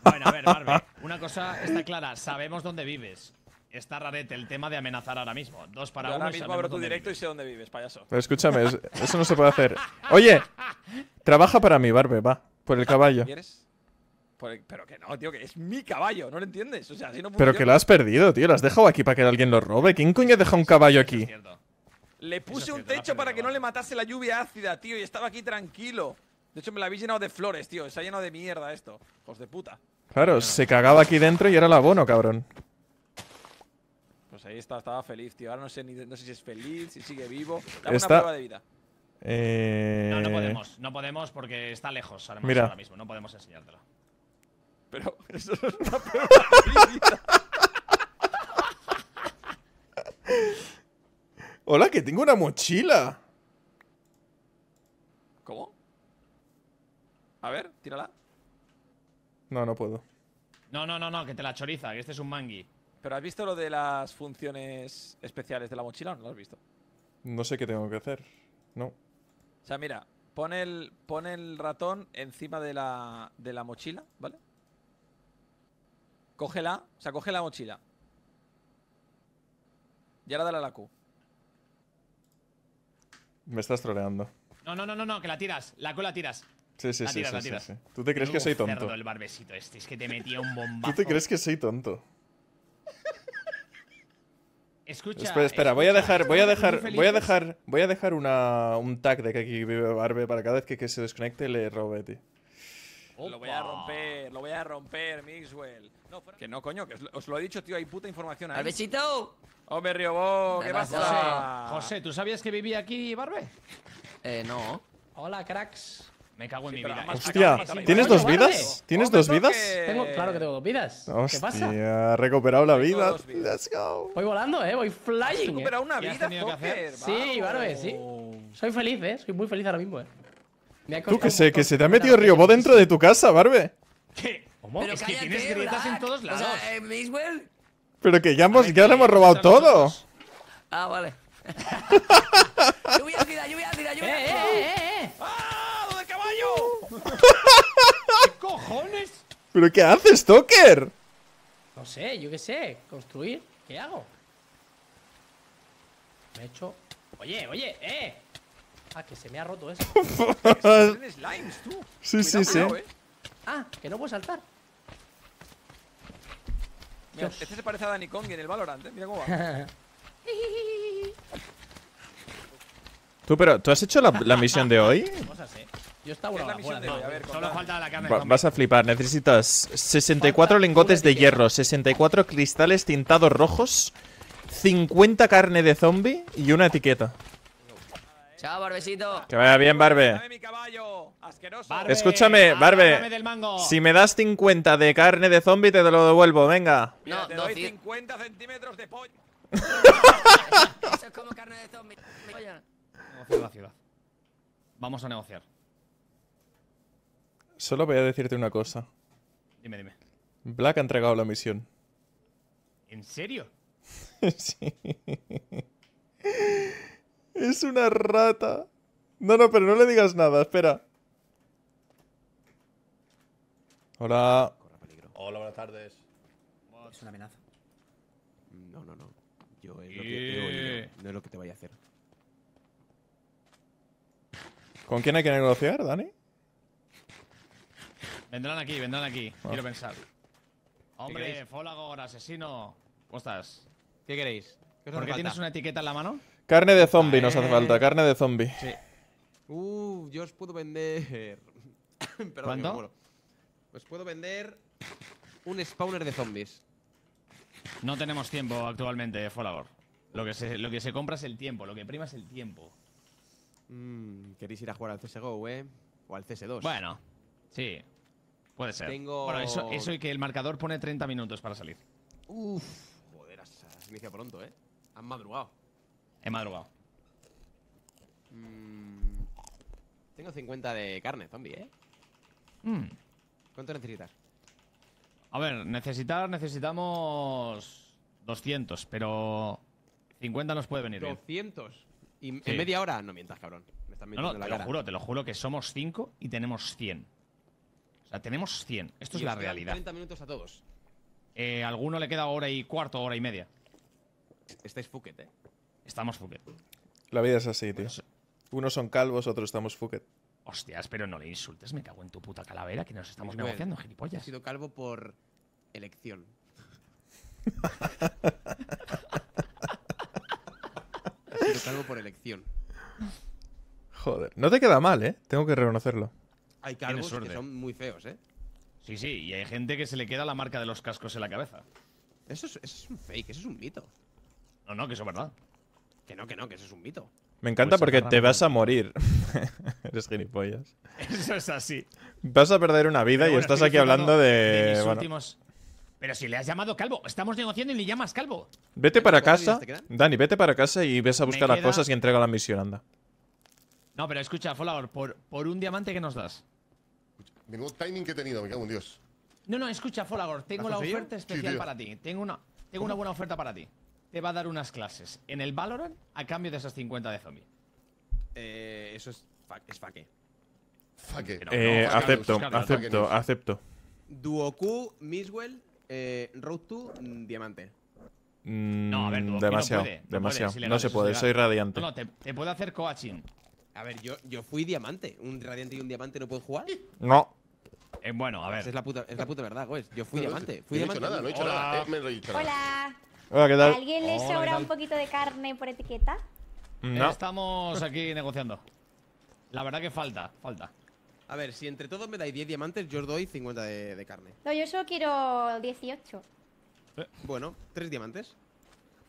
Bueno, a ver, Barbe. una cosa está clara, sabemos dónde vives. Está rarete el tema de amenazar ahora mismo. Dos para Ahora mismo abro tu directo y sé dónde vives, payaso. escúchame, eso no se puede hacer. Oye, trabaja para mí, Barbe, va. Por el caballo. ¿Quieres? pero que no, tío, que es mi caballo, ¿no lo entiendes? O sea, no Pero que lo has perdido, tío. Lo has dejado aquí para que alguien lo robe. ¿Quién coño deja un caballo aquí? Le puse un techo para que no le matase la lluvia ácida, tío, y estaba aquí tranquilo. De hecho, me la habéis llenado de flores, tío. Se ha llenado de mierda esto. de puta. Claro, se cagaba aquí dentro y era el abono, cabrón. Pues ahí estaba feliz, tío. Ahora no sé, si es feliz, si sigue vivo. Dame una prueba de vida. Eh, no, no podemos. No podemos porque está lejos Mira. ahora mismo. No podemos enseñártela. Pero eso es una prueba Hola, que tengo una mochila. ¿Cómo? A ver, tírala. No, no puedo. No, no, no, no, que te la choriza, que este es un mangui. ¿Pero has visto lo de las funciones especiales de la mochila o no lo has visto? No sé qué tengo que hacer. No. O sea, mira, pon el, pon el ratón encima de la, de la mochila, ¿vale? Cógela, o sea, coge la mochila. Y ahora dale a la Q. Me estás troleando. No, no, no, no, que la tiras. La cola tiras. Sí, sí, sí, sí, sí, Tú te crees que soy tonto. Cerdo, el barbecito este, es que te metía un bombazo. Tú te crees que soy tonto. Escucha. Espera, voy a dejar, voy a dejar, voy a dejar, voy a dejar una, un tag de que aquí vive Barbe para cada vez que, se desconecte le robe, a ti. Lo voy a romper, lo voy a romper, Mixwell. Que no, coño, que os lo he dicho, tío, hay puta información ahí. besito! ¡Hombre, Riobó! ¿Qué pasa? José, ¿tú sabías que vivía aquí, Barbe? Eh, no. Hola, cracks. Me cago en mi vida. Hostia, ¿tienes dos vidas? ¿Tienes dos vidas? Tengo, claro que tengo dos vidas. ¿Qué pasa? ha recuperado la vida. Let's go. Voy volando, eh. Voy flying. Has recuperado eh. una vida, joder. Sí, Barbe, sí. Soy feliz, eh. Soy muy feliz ahora mismo, eh. Tú que sé, que se te ha metido Río Bo dentro de tu casa, Barbe. ¿Qué? ¿Cómo? Pero es que tienes grietas en todos lados. O eh, Pero que ya, hemos, ya hemos robado todo. Ah, vale. lluvia lluvia lluvia eh eh, eh, eh, eh, ¡Ah, lo de caballo! ¿Qué cojones? ¿Pero qué haces, Toker? No sé, yo qué sé. Construir. ¿Qué hago? Me he hecho... Oye, oye, eh. Ah, que se me ha roto eso. slimes, tú. Sí, sí, sí. Eh. Ah, que no puedo saltar. Mira, este se parece a Danny Kong en el Valorant, ¿eh? Mira cómo va. tú, pero, ¿tú has hecho la, la misión de hoy? a hacer. Yo estaba una de hoy, a ver, Solo falta la cámara. vas a flipar, necesitas 64 lingotes de hierro, 64 cristales tintados rojos, 50 carne de zombie y una etiqueta. Chao, Barbecito. Que vaya bien, Barbe. Escúchame, Barbe. Si me das 50 de carne de zombie, te lo devuelvo, venga. No, te doy 50 centímetros de pollo. Eso es como carne de zombie. la ciudad. Vamos a negociar. Solo voy a decirte una cosa. Dime, dime. Black ha entregado la misión. ¿En serio? sí. Es una rata. No, no, pero no le digas nada, espera. Hola. Hola, buenas tardes. Es una amenaza. No, no, no. Yo es lo que eh. no es lo que te voy a hacer. ¿Con quién hay que negociar, Dani? Vendrán aquí, vendrán aquí. Ah. Quiero pensar. Hombre, fólago, asesino. ¿Cómo estás? ¿Qué queréis? ¿Por qué tienes una etiqueta en la mano? Carne de zombie nos hace falta, carne de zombie. Sí. Uh, yo os puedo vender. Perdón, ¿Cuánto? Os puedo vender un spawner de zombies. No tenemos tiempo actualmente, Follower. Lo que, se, lo que se compra es el tiempo, lo que prima es el tiempo. Mmm… queréis ir a jugar al CSGO, ¿eh? O al CS2. Bueno, sí. Puede ser. Bueno, eso, eso, y que el marcador pone 30 minutos para salir. Uf, joder, se inicia pronto, ¿eh? Han madrugado. He madrugado. Mm, tengo 50 de carne, zombie, ¿eh? Mm. ¿Cuánto necesitas? A ver, necesitar, necesitamos 200, pero 50 nos puede venir 200. en media hora, no mientas, cabrón. Me no, no, te lo juro, te lo juro que somos 5 y tenemos 100. O sea, tenemos 100. Esto es la realidad. 30 minutos a todos. Eh, alguno le queda hora y cuarto, hora y media. Estáis fuquete, eh. Estamos fuquet. La vida es así, tío. Unos son calvos, otros estamos fuquet. Hostias, pero no le insultes, me cago en tu puta calavera que nos estamos pues, negociando, gilipollas. He sido calvo por elección. he sido calvo por elección. Joder, no te queda mal, ¿eh? Tengo que reconocerlo. Hay calvos que son muy feos, ¿eh? Sí, sí, y hay gente que se le queda la marca de los cascos en la cabeza. Eso es, eso es un fake, eso es un mito. No, no, que eso es verdad. Que no, que no, que eso es un mito. Me encanta pues porque te vas a morir. Eres gilipollas. Eso es así. Vas a perder una vida y estás aquí hablando de. Pero si le has llamado calvo, estamos negociando y le llamas calvo. Vete para casa, Dani, vete para casa y ves a buscar las cosas y entrega la misión, anda. No, pero escucha, Follower, por, por un diamante que nos das. Menudo timing que he tenido, me cago en Dios. No, no, escucha, Folagor, tengo la oferta especial para ti. Tengo una, tengo una buena oferta para ti te va a dar unas clases en el Valorant a cambio de esas 50 de zombie. Eh, eso es, es faque. Faque. eh, acepto, acepto, acepto, Duoku, Miswell, eh, Road to mm, Diamante. Mm, no, a ver, Duoku demasiado, puede, demasiado. no, se puede, soy radiante. No, te, te puedo hacer coaching. A ver, yo, yo fui diamante. ¿Un radiante y un diamante no puedo jugar? No. Eh, bueno, a ver. Es la puta, verdad, güey. Yo fui diamante. Fui no, diamante. He dicho nada, no he dicho eh, nada. Hola alguien le sobra un poquito de carne por etiqueta? No. Estamos aquí negociando. La verdad que falta, falta. A ver, si entre todos me dais 10 diamantes, yo os doy 50 de, carne. No, yo solo quiero 18. Eh. Bueno, 3 diamantes.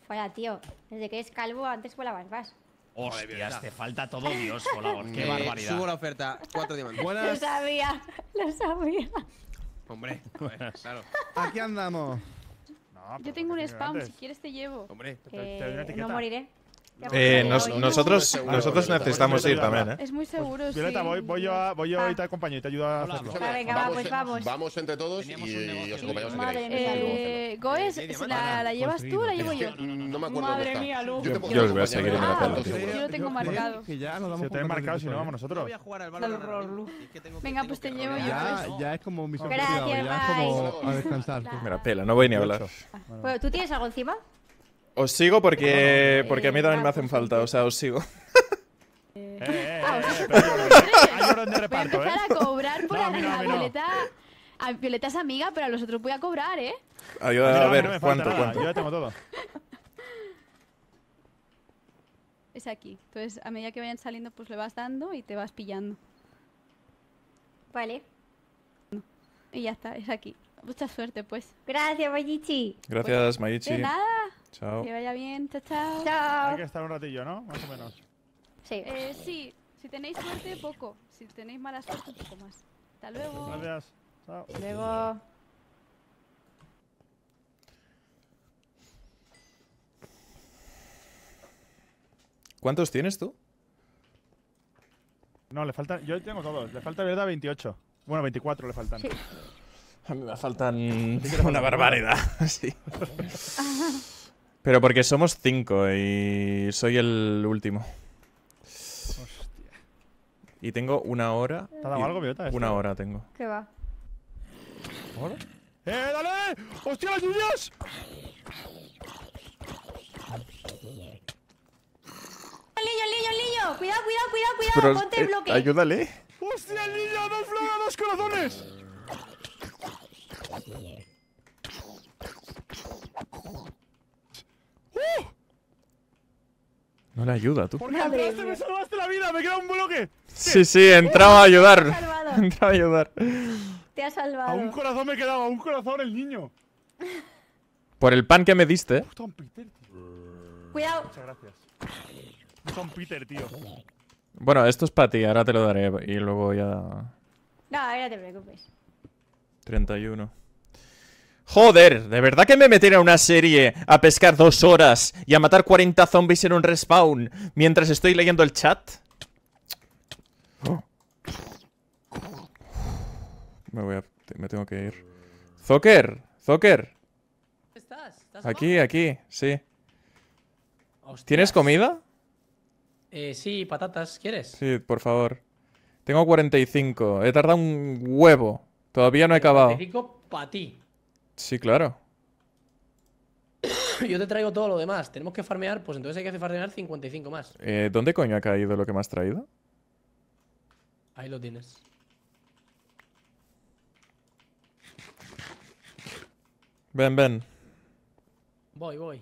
Fuera, tío. Desde que eres calvo, antes volabas más. Hostias, te falta todo Dios, Qué barbaridad. Subo la oferta, 4 diamantes. Lo sabía, lo sabía. Hombre, bueno, claro. Aquí andamos. Ah, Yo pues, tengo un spam, si quieres te llevo. Eh, no moriré. Eh, nos, nosotros nosotros necesitamos ir también, ¿eh? Es muy pues, seguro, Violeta, voy, voy, yo a, voy yo a te acompaño y te ayudo a hacerlo. venga, vamos, pues vamos. Vamos entre todos y, os acompañamos Eh, Goes, la, la, llevas tú o la llevo yo? No me acuerdo Madre mía, Lu. Yo, os voy a seguir en la ah, pues Yo lo tengo marcado. Si te tenéis marcado, si no, vamos nosotros. Voy a jugar al balón. Venga, pues te llevo yo. Pues. Ya es como mi sorpresa. Gracias, A descansar. Mira, pela, no voy ni a hablar. ¿Tú tienes algo encima? Os sigo porque, porque a mí eh, también me hacen falta, o sea, os sigo. Eh, eh, voy a empezar ¿eh? a cobrar por a Violeta. Violeta es amiga, pero a los otros voy a cobrar, ¿eh? Ayuda, a ver, ¿cuánto, cuánto? Yo ya tengo todo. Es aquí. Entonces, a medida que vayan saliendo, pues le vas dando y te vas pillando. Vale. Y ya está, es aquí. Mucha suerte, pues. Gracias, Mayichi. Gracias, Mayichi. De nada. Chao. Que vaya bien. Chao, chao. Chao. Hay que estar un ratillo, ¿no? Más o menos. Sí. Eh, sí. Si tenéis suerte, poco. Si tenéis mala suerte, poco más. Hasta luego. Gracias. Chao. Hasta luego. ¿Cuántos tienes tú? No, le falta. Yo tengo todos. Le falta, ¿verdad? 28. Bueno, 24 le faltan. A mí me faltan una barbaridad, sí. Pero porque somos cinco y soy el último. Hostia. Y tengo una hora. ¿Te ha dado algo, Violeta? Una hora tengo. ¿Qué va? ¡Eh, dale! ¡Hostia, las lluvias! ¡Lillo, niño, niño, niño! cuidado cuidado, cuidado! cuidado. ¡Ponte eh, bloque! ¡Ayúdale! ¡Hostia, el niño! ¡Dos flores, dos corazones! No le ayuda, tú. Por entraste, me salvaste la vida, me queda un bloque. Sí, sí, entraba a ayudar. Entraba a ayudar. Te ha salvado. A un corazón me quedaba, a un corazón el niño. Por el pan que me diste. Cuidado. Muchas gracias. Tom Peter, tío. Bueno, esto es para ti, ahora te lo daré y luego ya. No, ahora te preocupes. 31. Joder, ¿de verdad que me metiera a una serie a pescar dos horas y a matar 40 zombies en un respawn mientras estoy leyendo el chat? Oh. Me voy me tengo que ir. Zoker, Zoker. ¿Estás aquí, aquí, sí. ¿Tienes comida? Eh, sí, patatas, ¿quieres? Sí, por favor. Tengo 45, he tardado un huevo. Todavía no he acabado. para ti. Sí, claro. Yo te traigo todo lo demás. Tenemos que farmear, pues entonces hay que farmear 55 más. Eh, ¿Dónde coño ha caído lo que me has traído? Ahí lo tienes. Ven, ven. Voy, voy.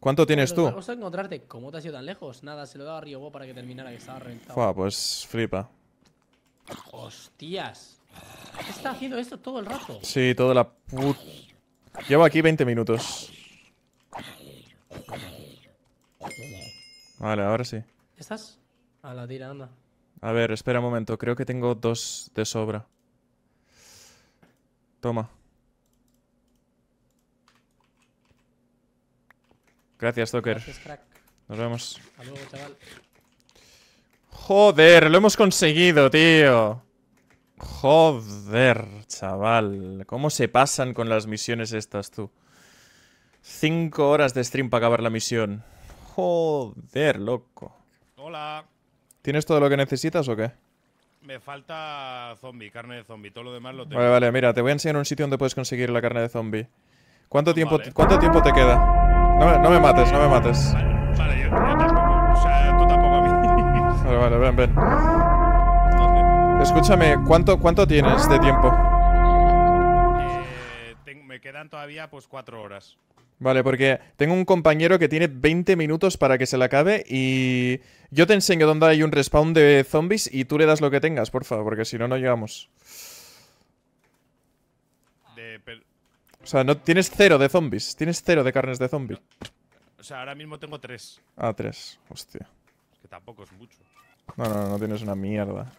¿Cuánto tienes tú? Vamos a encontrarte. ¿Cómo te has ido tan lejos? Nada, se lo dado a Ryobo para que terminara, que estaba reventado. pues flipa. ¡Hostias! ¿Qué está haciendo esto todo el rato? Sí, toda la puta... Llevo aquí 20 minutos. Vale, ahora sí. ¿Estás? A la tira, anda. A ver, espera un momento. Creo que tengo dos de sobra. Toma. Gracias, toker. Nos vemos. Hasta luego, chaval. Joder, lo hemos conseguido, tío. Joder, chaval. ¿Cómo se pasan con las misiones estas, tú? Cinco horas de stream para acabar la misión. Joder, loco. Hola. ¿Tienes todo lo que necesitas o qué? Me falta zombie, carne de zombie. Todo lo demás lo tengo. Vale, vale, mira, te voy a enseñar un sitio donde puedes conseguir la carne de zombie. ¿Cuánto, tiempo, ¿cuánto tiempo te queda? No, me mates, no me mates. Vale, vale yo, yo, tampoco. O sea, tú tampoco a mí. Vale, vale, ven, ven. Escúchame, ¿cuánto, cuánto tienes de tiempo? Eh, me quedan todavía pues cuatro horas. Vale, porque tengo un compañero que tiene 20 minutos para que se le acabe y yo te enseño dónde hay un respawn de zombies y tú le das lo que tengas, por favor, porque si no, no llegamos. O sea, no tienes cero de zombies, tienes cero de carnes de zombies. O sea, ahora mismo tengo tres. Ah, tres, hostia. Es que tampoco es mucho. No, no, no tienes una mierda.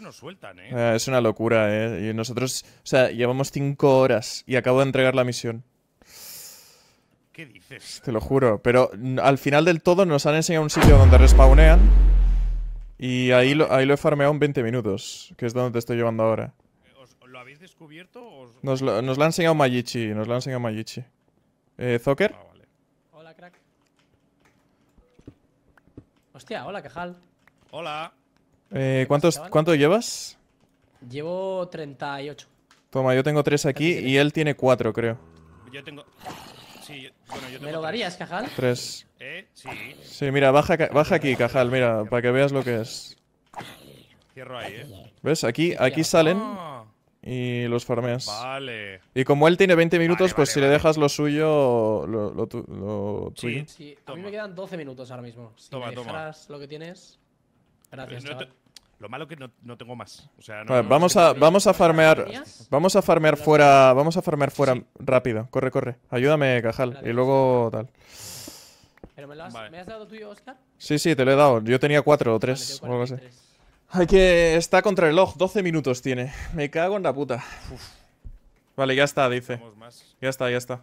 nos sueltan, ¿eh? Ah, es una locura, ¿eh? Y nosotros, o sea, llevamos cinco horas y acabo de entregar la misión. ¿Qué dices? Te lo juro, pero al final del todo nos han enseñado un sitio donde respawnean y ahí lo, ahí lo he farmeado en 20 minutos, que es donde te estoy llevando ahora. Eh, ¿Lo habéis descubierto? Nos, lo, nos ha enseñado Mayichi, nos lo ha enseñado Mayichi. Eh, ¿Zocker? Ah, hola, crack. Hostia, hola, Cajal. Hola. Eh, ¿Cuánto llevas? Llevo 38. Toma, yo tengo 3 aquí y él tiene 4, creo. Yo tengo... Sí, ¿Me lo darías, Cajal? 3. ¿Eh? Sí. Sí, mira, baja, aquí, Cajal, mira, para que veas lo que es. Cierro ahí, ¿eh? ¿Ves? Aquí, salen ah. y los farmeas. Vale. Y como él tiene 20 minutos, pues si le dejas lo suyo, lo, lo, tuyo. Sí, a mí me quedan 12 minutos ahora mismo. Si toma, me toma. lo que tienes... Gracias, lo malo que no, no tengo más. O sea, vamos, a, vamos a farmear. Vamos a farmear fuera. Vamos a farmear fuera rápido. Corre, corre. Ayúdame, Cajal. y luego tal. ¿Pero me, has, dado tuyo, Oscar? Sí, sí, te lo he dado. Yo tenía cuatro o tres. Hay que. Está contra el reloj. 12 minutos tiene. Me cago en la puta. Vale, ya está, dice. Ya está, ya está.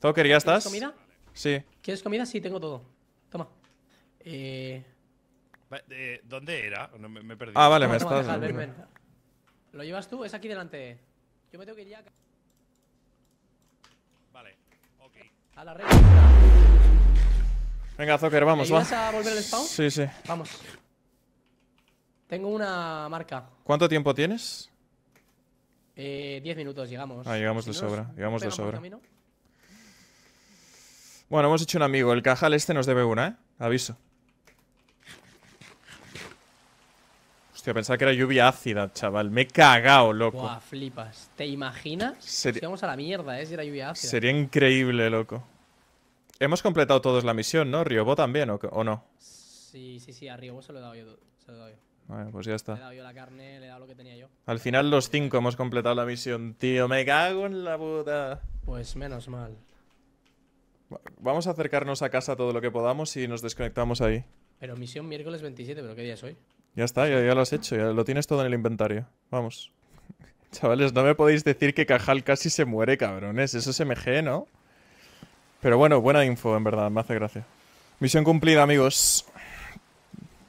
Zoker, ¿ya estás? ¿Quieres comida? Sí. ¿Quieres comida? Sí, tengo todo. Toma. Eh. ¿Dónde era? me, me perdido Ah, vale, me estás. ¿Lo llevas tú? Es aquí delante. Yo me tengo que ir ya. Vale, ok. A la red. Venga, zocker vamos, va. ¿Vas a volver al spawn? Sí, sí. Vamos. Tengo una marca. ¿Cuánto tiempo tienes? Eh, 10 minutos, llegamos. Ah, llegamos de sobra. Llegamos de sobra. Bueno, hemos hecho un amigo. El cajal este nos debe una, ¿eh? Aviso. Hostia, pensaba que era lluvia ácida, chaval. Me he cagado, loco. Buah, flipas. ¿Te imaginas? Sería... vamos a la mierda, ¿eh? era lluvia ácida. Sería increíble, loco. Hemos completado todos la misión, ¿no? Riobo también, ¿o, no? Sí, sí, sí. A Riobo se lo he dado yo. Se lo he Bueno, pues ya está. Le he dado yo la carne, le he dado lo que tenía yo. Al final los cinco hemos completado la misión, tío. Me cago en la puta. Pues menos mal. Vamos a acercarnos a casa todo lo que podamos y nos desconectamos ahí. Pero misión miércoles 27, ¿pero qué día es hoy? Ya está, ya, lo has hecho, ya lo tienes todo en el inventario. Vamos. Chavales, no me podéis decir que Cajal casi se muere, cabrones. Eso es MG, ¿no? Pero bueno, buena info, en verdad, me hace gracia. Misión cumplida, amigos.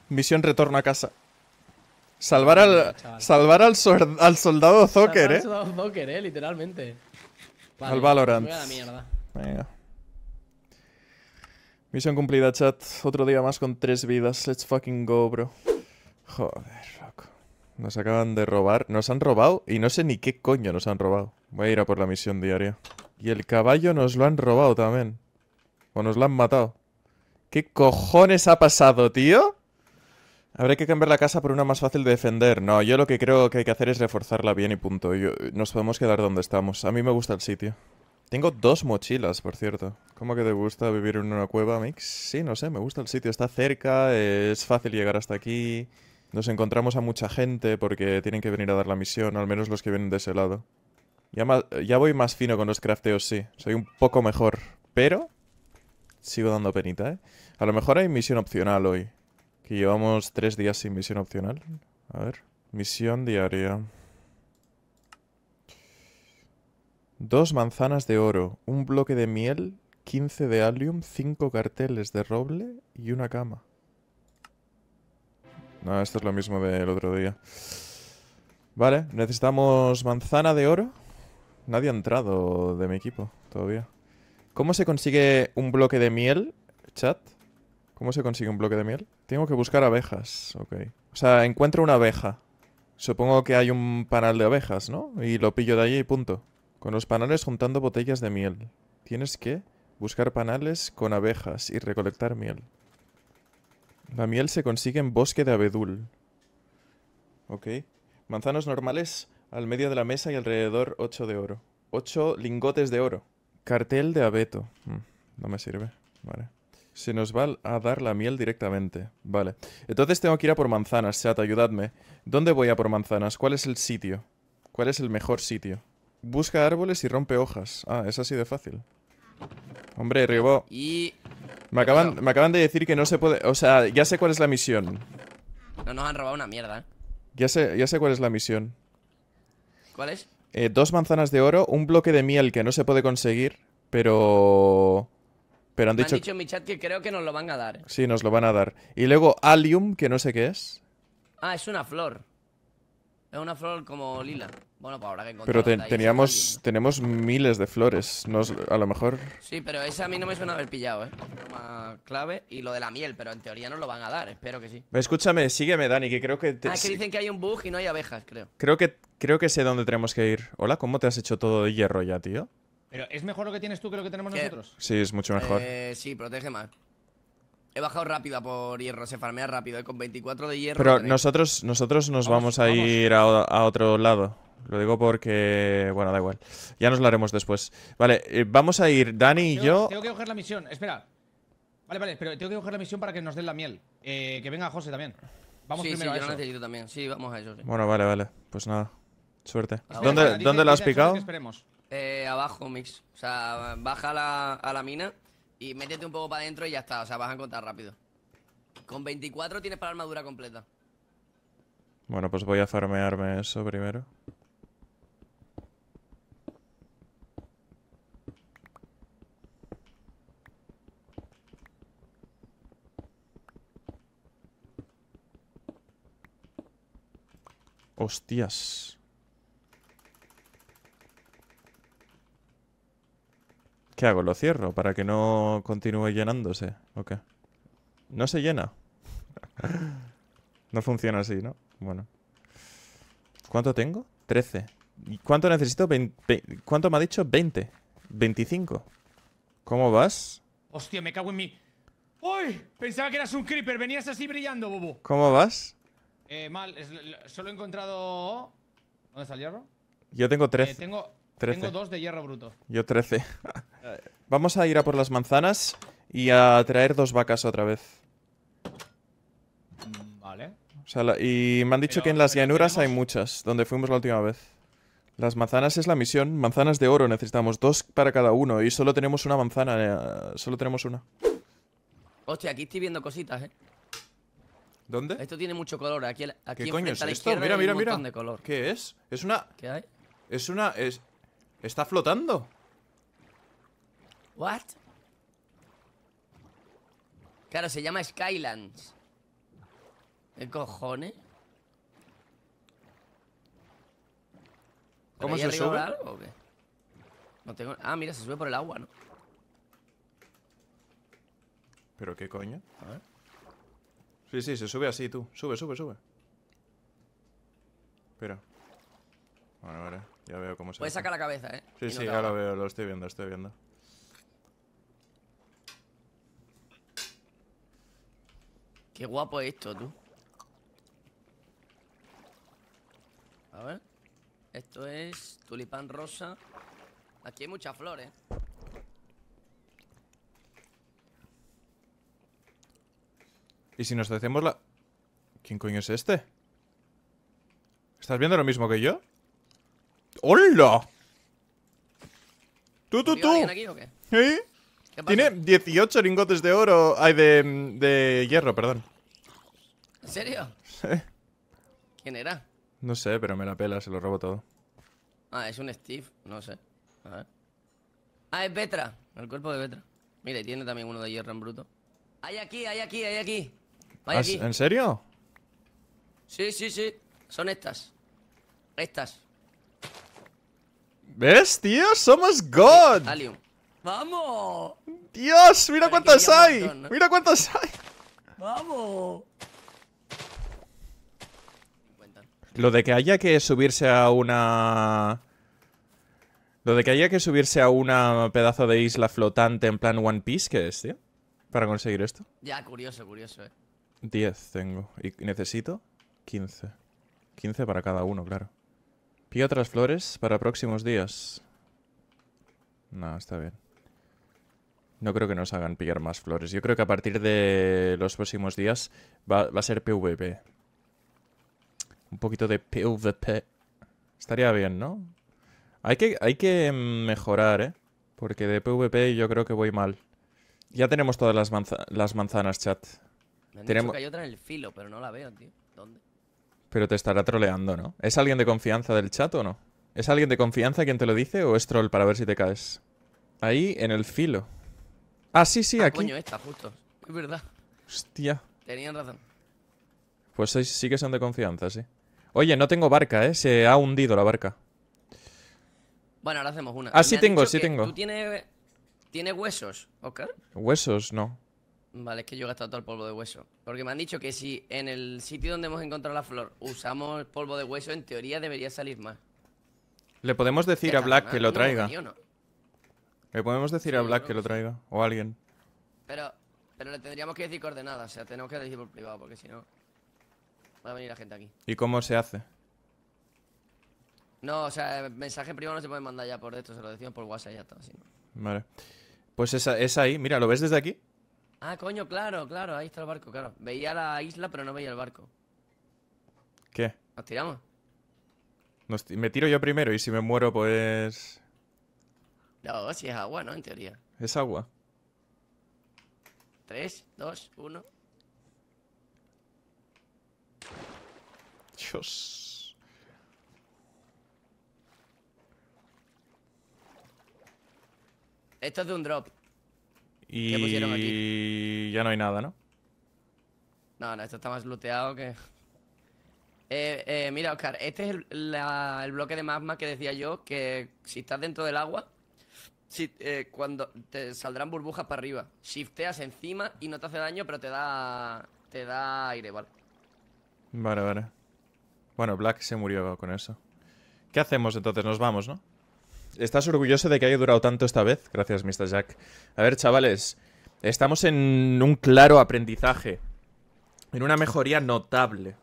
Misión retorno a casa. Salvar al, salvar al, al soldado Zocker, ¿eh? ¿eh? Literalmente. al Valorant. mierda. Venga. Misión cumplida, chat. Otro día más con tres vidas. Let's fucking go, bro. Joder, loco. Nos acaban de robar. Nos han robado y no sé ni qué coño nos han robado. Voy a ir a por la misión diaria. Y el caballo nos lo han robado también. O nos lo han matado. ¿Qué cojones ha pasado, tío? Habrá que cambiar la casa por una más fácil de defender. No, yo lo que creo que hay que hacer es reforzarla bien y punto. nos podemos quedar donde estamos. A mí me gusta el sitio. Tengo dos mochilas, por cierto. ¿Cómo que te gusta vivir en una cueva, Mix? Sí, no sé, me gusta el sitio. Está cerca, es fácil llegar hasta aquí. Nos encontramos a mucha gente porque tienen que venir a dar la misión, al menos los que vienen de ese lado. Ya, voy más fino con los crafteos, sí. Soy un poco mejor, pero... Sigo dando penita, ¿eh? A lo mejor hay misión opcional hoy. Que llevamos tres días sin misión opcional. A ver. Misión diaria. Dos manzanas de oro, un bloque de miel, 15 de alium, cinco carteles de roble y una cama. No, esto es lo mismo del otro día. Vale, necesitamos manzana de oro. Nadie ha entrado de mi equipo todavía. ¿Cómo se consigue un bloque de miel, chat? ¿Cómo se consigue un bloque de miel? Tengo que buscar abejas, ok. O sea, encuentro una abeja. Supongo que hay un panal de abejas, ¿no? Y lo pillo de allí y punto. Con los panales juntando botellas de miel. Tienes que buscar panales con abejas y recolectar miel. La miel se consigue en bosque de abedul. Ok. Manzanos normales al medio de la mesa y alrededor ocho de oro. Ocho lingotes de oro. Cartel de abeto. Mm, no me sirve. Vale. Se nos va a dar la miel directamente. Vale. Entonces tengo que ir a por manzanas, chat, ayudadme. ¿Dónde voy a por manzanas? ¿Cuál es el sitio? ¿Cuál es el mejor sitio? Busca árboles y rompe hojas. Ah, es así de fácil. Hombre, Ribó. Y me acaban, me acaban de decir que no se puede... O sea, ya sé cuál es la misión. No nos han robado una mierda, ¿eh? Ya sé, ya sé cuál es la misión. ¿Cuál es? Eh, dos manzanas de oro, un bloque de miel que no se puede conseguir, pero... Pero han dicho... Han dicho en mi chat que creo que nos lo van a dar. Sí, nos lo van a dar. Y luego alium, que no sé qué es. Ah, es una flor. Es una flor como lila. Bueno, pues ahora que Pero teníamos, tenemos miles de flores. no a lo mejor. Sí, pero esa a mí no me suena haber pillado, ¿eh? clave y lo de la miel, pero en teoría no lo van a dar, espero que sí. Escúchame, sígueme, Dani, que creo que. Te... Ah, que dicen que hay un bug y no hay abejas, creo. Creo que, creo que sé dónde tenemos que ir. Hola, ¿cómo te has hecho todo de hierro ya, tío? Pero es mejor lo que tienes tú que lo que tenemos nosotros. Sí, es mucho mejor. Eh, sí, protege más. He bajado rápida por hierro, se farmea rápido, ¿eh? con 24 de hierro. Pero nosotros, nosotros nos vamos, a ir a, otro lado. Lo digo porque... Bueno, da igual. Ya nos lo haremos después. Vale, eh, vamos a ir Dani y yo... Tengo que coger la misión. Espera. Vale, vale, pero tengo que coger la misión para que nos den la miel. Eh, que venga José también. Vamos primero yo eso. también. Sí, vamos a eso. Bueno, vale, vale. Pues nada. Suerte. Ah, ¿Dónde, la has picado? Esperemos. Eh, abajo, Mix. O sea, baja a la, mina y métete un poco para adentro y ya está. O sea, vas a encontrar rápido. Con 24 tienes para armadura completa. Bueno, pues voy a farmearme eso primero. Hostias. ¿Qué hago? ¿Lo cierro para que no continúe llenándose? ¿O qué? No se llena. no funciona así, ¿no? Bueno. ¿Cuánto tengo? Trece ¿Y cuánto necesito? ¿Cuánto me ha dicho? 20. 25. ¿Cómo vas? Hostia, me cago en mí. ¡Uy! Pensaba que eras un creeper. Venías así brillando, bobo. ¿Cómo vas? Eh, mal, solo he encontrado. ¿Dónde está el hierro? Yo tengo 13. Eh, tengo, tengo, dos de hierro bruto. Yo 13. Vamos a ir a por las manzanas y a traer dos vacas otra vez. Mm, vale. y me han dicho que en las llanuras hay muchas, donde fuimos la última vez. Las manzanas es la misión. Manzanas de oro necesitamos. Dos para cada uno. Y solo tenemos una manzana. Eh, solo tenemos una. Hostia, aquí estoy viendo cositas, eh. ¿Dónde? Esto tiene mucho color. Aquí, aquí ¿Qué esto? Mira, mira, mira. ¿Qué es? Es una. ¿Qué hay? Es una. Es... Está flotando. ¿What? Claro, se llama Skylands. ¿Qué cojones? ¿Cómo se sube? Algo, o qué? No tengo... Ah, mira, se sube por el agua, ¿no? ¿Pero qué coño? A ver. Sí, sí, se sube así, tú. Sube, sube, sube. Espera. Vale, vale. Eh. Ya veo cómo se Puedes sacar la cabeza, ¿eh? Sí, sí, ya lo veo. Lo estoy viendo, estoy viendo. Qué guapo es esto, tú. A ver. Esto es tulipán rosa. Aquí hay muchas flores. ¿eh? Y si nos hacemos la... ¿Quién coño es este? ¿Estás viendo lo mismo que yo? ¡Hola! ¡Tú, tú, tú! Aquí, o qué? ¿Eh? Tiene 18 lingotes de oro... Hay de, de hierro, perdón. ¿En serio? ¿Quién era? No sé, pero me la pela, se lo robo todo. Ah, es un Steve, no sé. A ver. Ah, es Petra, el cuerpo de Petra. Mira, tiene también uno de hierro en bruto. Hay aquí, hay aquí, hay aquí. ¿Ah, ¿En serio? Sí, sí, sí. Son estas. Estas. ¿Ves, tío? Somos God. ¡Vamos! ¡Dios! ¡Mira cuántas hay! ¡Mira cuántas hay! ¡Vamos! Lo de que haya que subirse a una... Lo de que haya que subirse a una pedazo de isla flotante en plan One Piece, ¿qué es, tío? Para conseguir esto. Ya, curioso, curioso, eh. 10 tengo. Y necesito 15. 15 para cada uno, claro. Pilla otras flores para próximos días. No, está bien. No creo que nos hagan pillar más flores. Yo creo que a partir de los próximos días va, a ser PvP. Un poquito de PvP. Estaría bien, ¿no? Hay que, hay que mejorar, ¿eh? Porque de PvP yo creo que voy mal. Ya tenemos todas las manzanas, chat que hay otra en el filo, pero no la veo, tío. ¿Dónde? Pero te estará troleando, ¿no? ¿Es alguien de confianza del chat o no? ¿Es alguien de confianza quien te lo dice o es troll para ver si te caes? Ahí, en el filo. Ah, sí, sí, ah, aquí. coño, esta, justo. Es verdad. Hostia. Tenían razón. Pues sí, que son de confianza, sí. Oye, no tengo barca, ¿eh? Se ha hundido la barca. Bueno, ahora hacemos una. Ah, sí tengo, sí tengo. ¿Tú tienes huesos, Oscar? Huesos, no. Vale, es que yo he gastado todo el polvo de hueso. Porque me han dicho que si en el sitio donde hemos encontrado la flor usamos el polvo de hueso, en teoría debería salir más. Le podemos decir a Black que lo traiga. Le podemos decir a Black que lo traiga. O a alguien. Pero, pero le tendríamos que decir coordenadas. O sea, tenemos que decir por privado, porque si no. Va a venir la gente aquí. ¿Y cómo se hace? No, o sea, mensaje privado no se puede mandar ya por esto. Se lo decimos por WhatsApp y ya está. Así, Vale. Pues esa, es ahí. Mira, ¿lo ves desde aquí? Ah, coño, claro, claro, ahí está el barco, claro. Veía la isla, pero no veía el barco. ¿Qué? ¿Nos tiramos? me tiro yo primero y si me muero, pues... No, si es agua, ¿no? En teoría. Es agua. Tres, dos, uno Dios. Esto es de un drop. Y ya no hay nada, ¿no? No, no, esto está más looteado que... Eh, eh, mira, Oscar, este es el, bloque de magma que decía yo, que si estás dentro del agua, si, eh, cuando te saldrán burbujas para arriba. Shifteas encima y no te hace daño, pero te da, te da aire, ¿vale? Vale, vale. Bueno, Black se murió con eso. ¿Qué hacemos entonces? Nos vamos, ¿no? ¿Estás orgulloso de que haya durado tanto esta vez? Gracias, Mr. Jack. A ver, chavales, estamos en un claro aprendizaje. En una mejoría notable.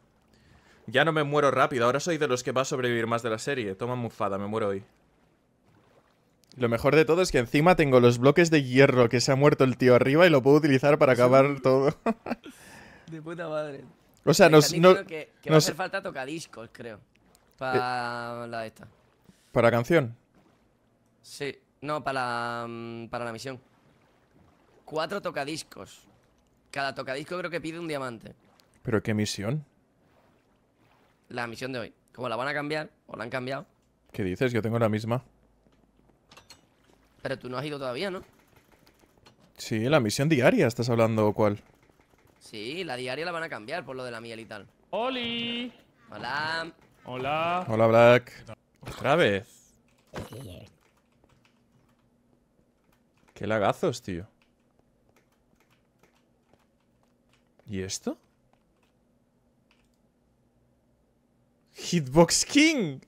Ya no me muero rápido, ahora soy de los que va a sobrevivir más de la serie. Toma mufada, me muero hoy. Lo mejor de todo es que encima tengo los bloques de hierro que se ha muerto el tío arriba y lo puedo utilizar para acabar todo. de puta madre. O sea, nos... No, que, que falta tocadiscos, creo. Para eh, la esta. ¿Para canción? Sí, no, para, mm, para la misión. Cuatro tocadiscos. Cada tocadisco creo que pide un diamante. ¿Pero qué misión? La misión de hoy. Como la van a cambiar, o la han cambiado. ¿Qué dices? Yo tengo la misma. Pero tú no has ido todavía, ¿no? Sí, la misión diaria, ¿estás hablando cuál? Sí, la diaria la van a cambiar por lo de la miel y tal. ¡Holi! Hola. Hola. Hola, Black. ¿Otra vez? Qué lagazos, tío. ¿Y esto? Hitbox King.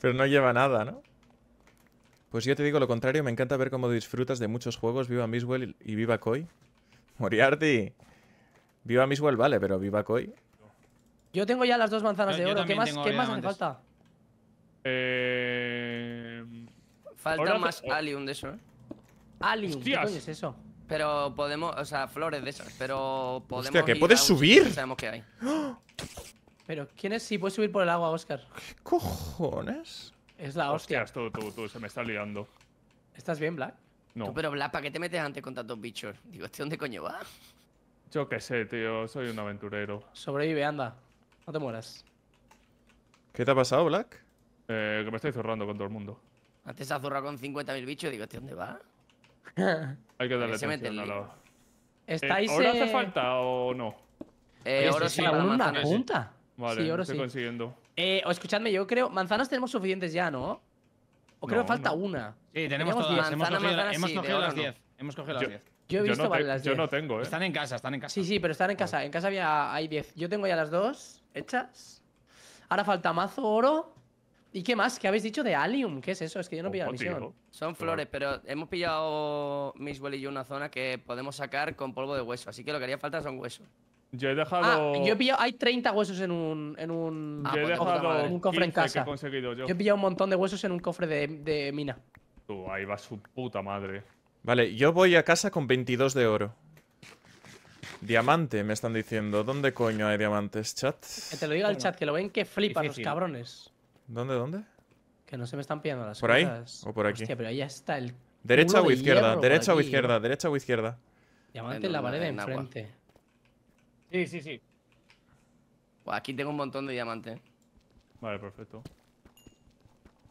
Pero no lleva nada, ¿no? Pues yo te digo lo contrario, me encanta ver cómo disfrutas de muchos juegos. Viva Miswell y viva Koi. Moriarty. Viva Miswell, vale, pero viva Koi. Yo tengo ya las dos manzanas de oro. ¿Qué más, ¿qué falta? Eh... Falta más oh. Alium de eso, ¿eh? Alium, ¿qué coño es eso? Pero podemos, o sea, flores de esas, pero podemos. Hostia, que puedes subir. sabemos que hay. Pero, ¿quién es si puedes subir por el agua, Oscar? ¿Qué cojones? Es la hostia. Hostias, tú, tú, tú, se me está liando. ¿Estás bien, Black? No. pero Black, ¿para qué te metes antes con tantos bichos? Digo, ¿este dónde coño va? Yo qué sé, tío, soy un aventurero. Sobrevive, anda. No te mueras. ¿Qué te ha pasado, Black? Eh, que me estoy zurrando con todo el mundo. Antes se zurrado con 50.000 bichos. Digo, dónde va? Hay que darle atención eh, ¿Estáis, ¿Oro hace falta o no? Eh, oro sí, la una punta. Vale, sí, estoy consiguiendo. Eh, o escuchadme, yo creo... Manzanas tenemos suficientes ya, ¿no? O creo que falta una. Sí, tenemos todas. hemos cogido, las 10. Hemos cogido las 10. Yo he visto varias no, las Yo no tengo, ¿eh? Están en casa, están en casa. Sí, sí, pero están en casa. En casa había, hay 10. Yo tengo ya las dos hechas. Ahora falta mazo, oro. ¿Y qué más? ¿Qué habéis dicho de alium ¿Qué es eso? Es que yo no he la misión. Son flores, pero hemos pillado Miswell y yo una zona que podemos sacar con polvo de hueso. Así que lo que haría falta son huesos. Yo he dejado. Ah, yo he pillado. Hay 30 huesos en un. En un, ah, pues un cofre en casa. Yo. he pillado un montón de huesos en un cofre de, de mina. Tú, ahí va su puta madre. Vale, yo voy a casa con 22 de oro. Diamante, me están diciendo. ¿Dónde coño hay diamantes, chat? Que eh, te lo diga el chat, que lo ven que flipan los cabrones. ¿Dónde, dónde? Que no se me están pillando las ¿Por cosas. ahí? ¿O por aquí? Hostia, pero ahí está el. Derecha o izquierda, derecha o izquierda, derecha o izquierda. Diamante en la pared de enfrente. Sí, sí, sí. aquí tengo un montón de diamante. Vale, perfecto.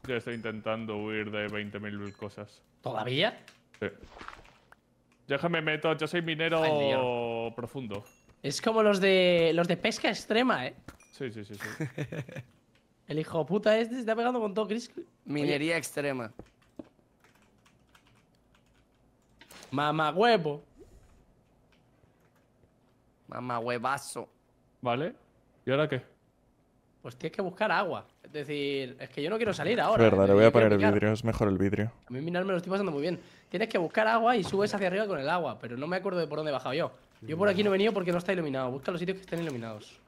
Yo estoy intentando huir de 20.000 cosas. ¿Todavía? Déjame meto, yo soy minero profundo. Es como los de los de pesca extrema, ¿eh? Sí, sí, sí, sí. El hijo puta este se está pegando con todo Chris. Minería extrema. Mamá huevo. Mamá huevazo. ¿Vale? ¿Y ahora qué? pues tienes que buscar agua. Es decir, es que yo no quiero salir ahora. Es verdad, le voy a poner el vidrio, es mejor el vidrio. A mí mirar me lo estoy pasando muy bien. Tienes que buscar agua y subes hacia arriba con el agua, pero no me acuerdo de por dónde he bajado yo. Yo por aquí no he venido porque no está iluminado. Busca los sitios que estén iluminados.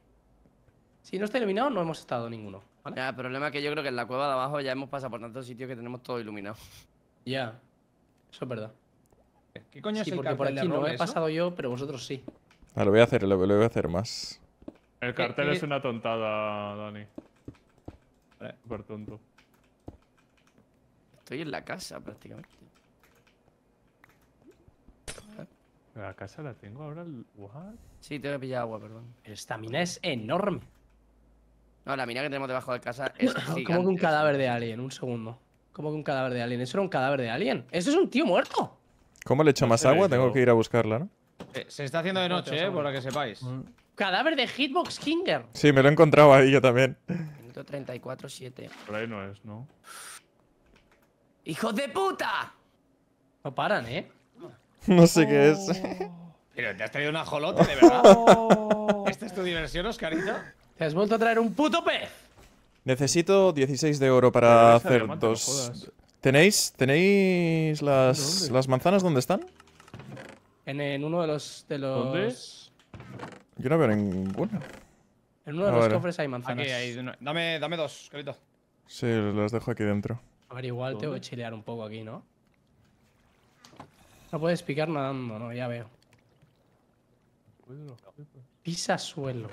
Si no está iluminado, no hemos estado ninguno. el problema es que yo creo que en la cueva de abajo ya hemos pasado por tantos sitios que tenemos todo iluminado. Ya, eso es verdad. ¿Qué coño es el porque por aquí no he pasado yo, pero vosotros sí. Ah, lo voy a hacer, lo voy a hacer más. El eh, cartel es eh. una tontada, Dani. Eh. por tonto. Estoy en la casa prácticamente. La casa la tengo ahora. ¿What? Sí, tengo que pillar agua, perdón. Esta mina es enorme. No, la mina que tenemos debajo de casa es Como un cadáver de alien, un segundo. Como que un cadáver de alien. Eso era un cadáver de alien. Eso es un tío muerto. ¿Cómo le echo más agua? Tengo que ir a buscarla, ¿no? Se está haciendo de noche, eh, por lo que sepáis. Mm. Cadáver de Hitbox Kinger. Sí, me lo he encontrado ahí yo también. 134, 7. Por ahí no es, ¿no? ¡Hijos de puta! No paran, ¿eh? No sé qué es. Oh. Pero te has traído una jolote, de verdad. Oh. ¿Esta es tu diversión, Oscarito? Te has vuelto a traer un puto pez. Necesito 16 de oro para hacer dos. ¿Tenéis, tenéis las, las manzanas dónde están? En, en, uno de los. De los... ¿Dónde? Yo no veo ninguna. En uno de los cofres hay manzanas. Dame, dame dos, Carito. Sí, los dejo aquí dentro. A ver, igual tengo que chilear un poco aquí, ¿no? No puedes picar nadando, ¿no? Ya veo. Pisa suelo.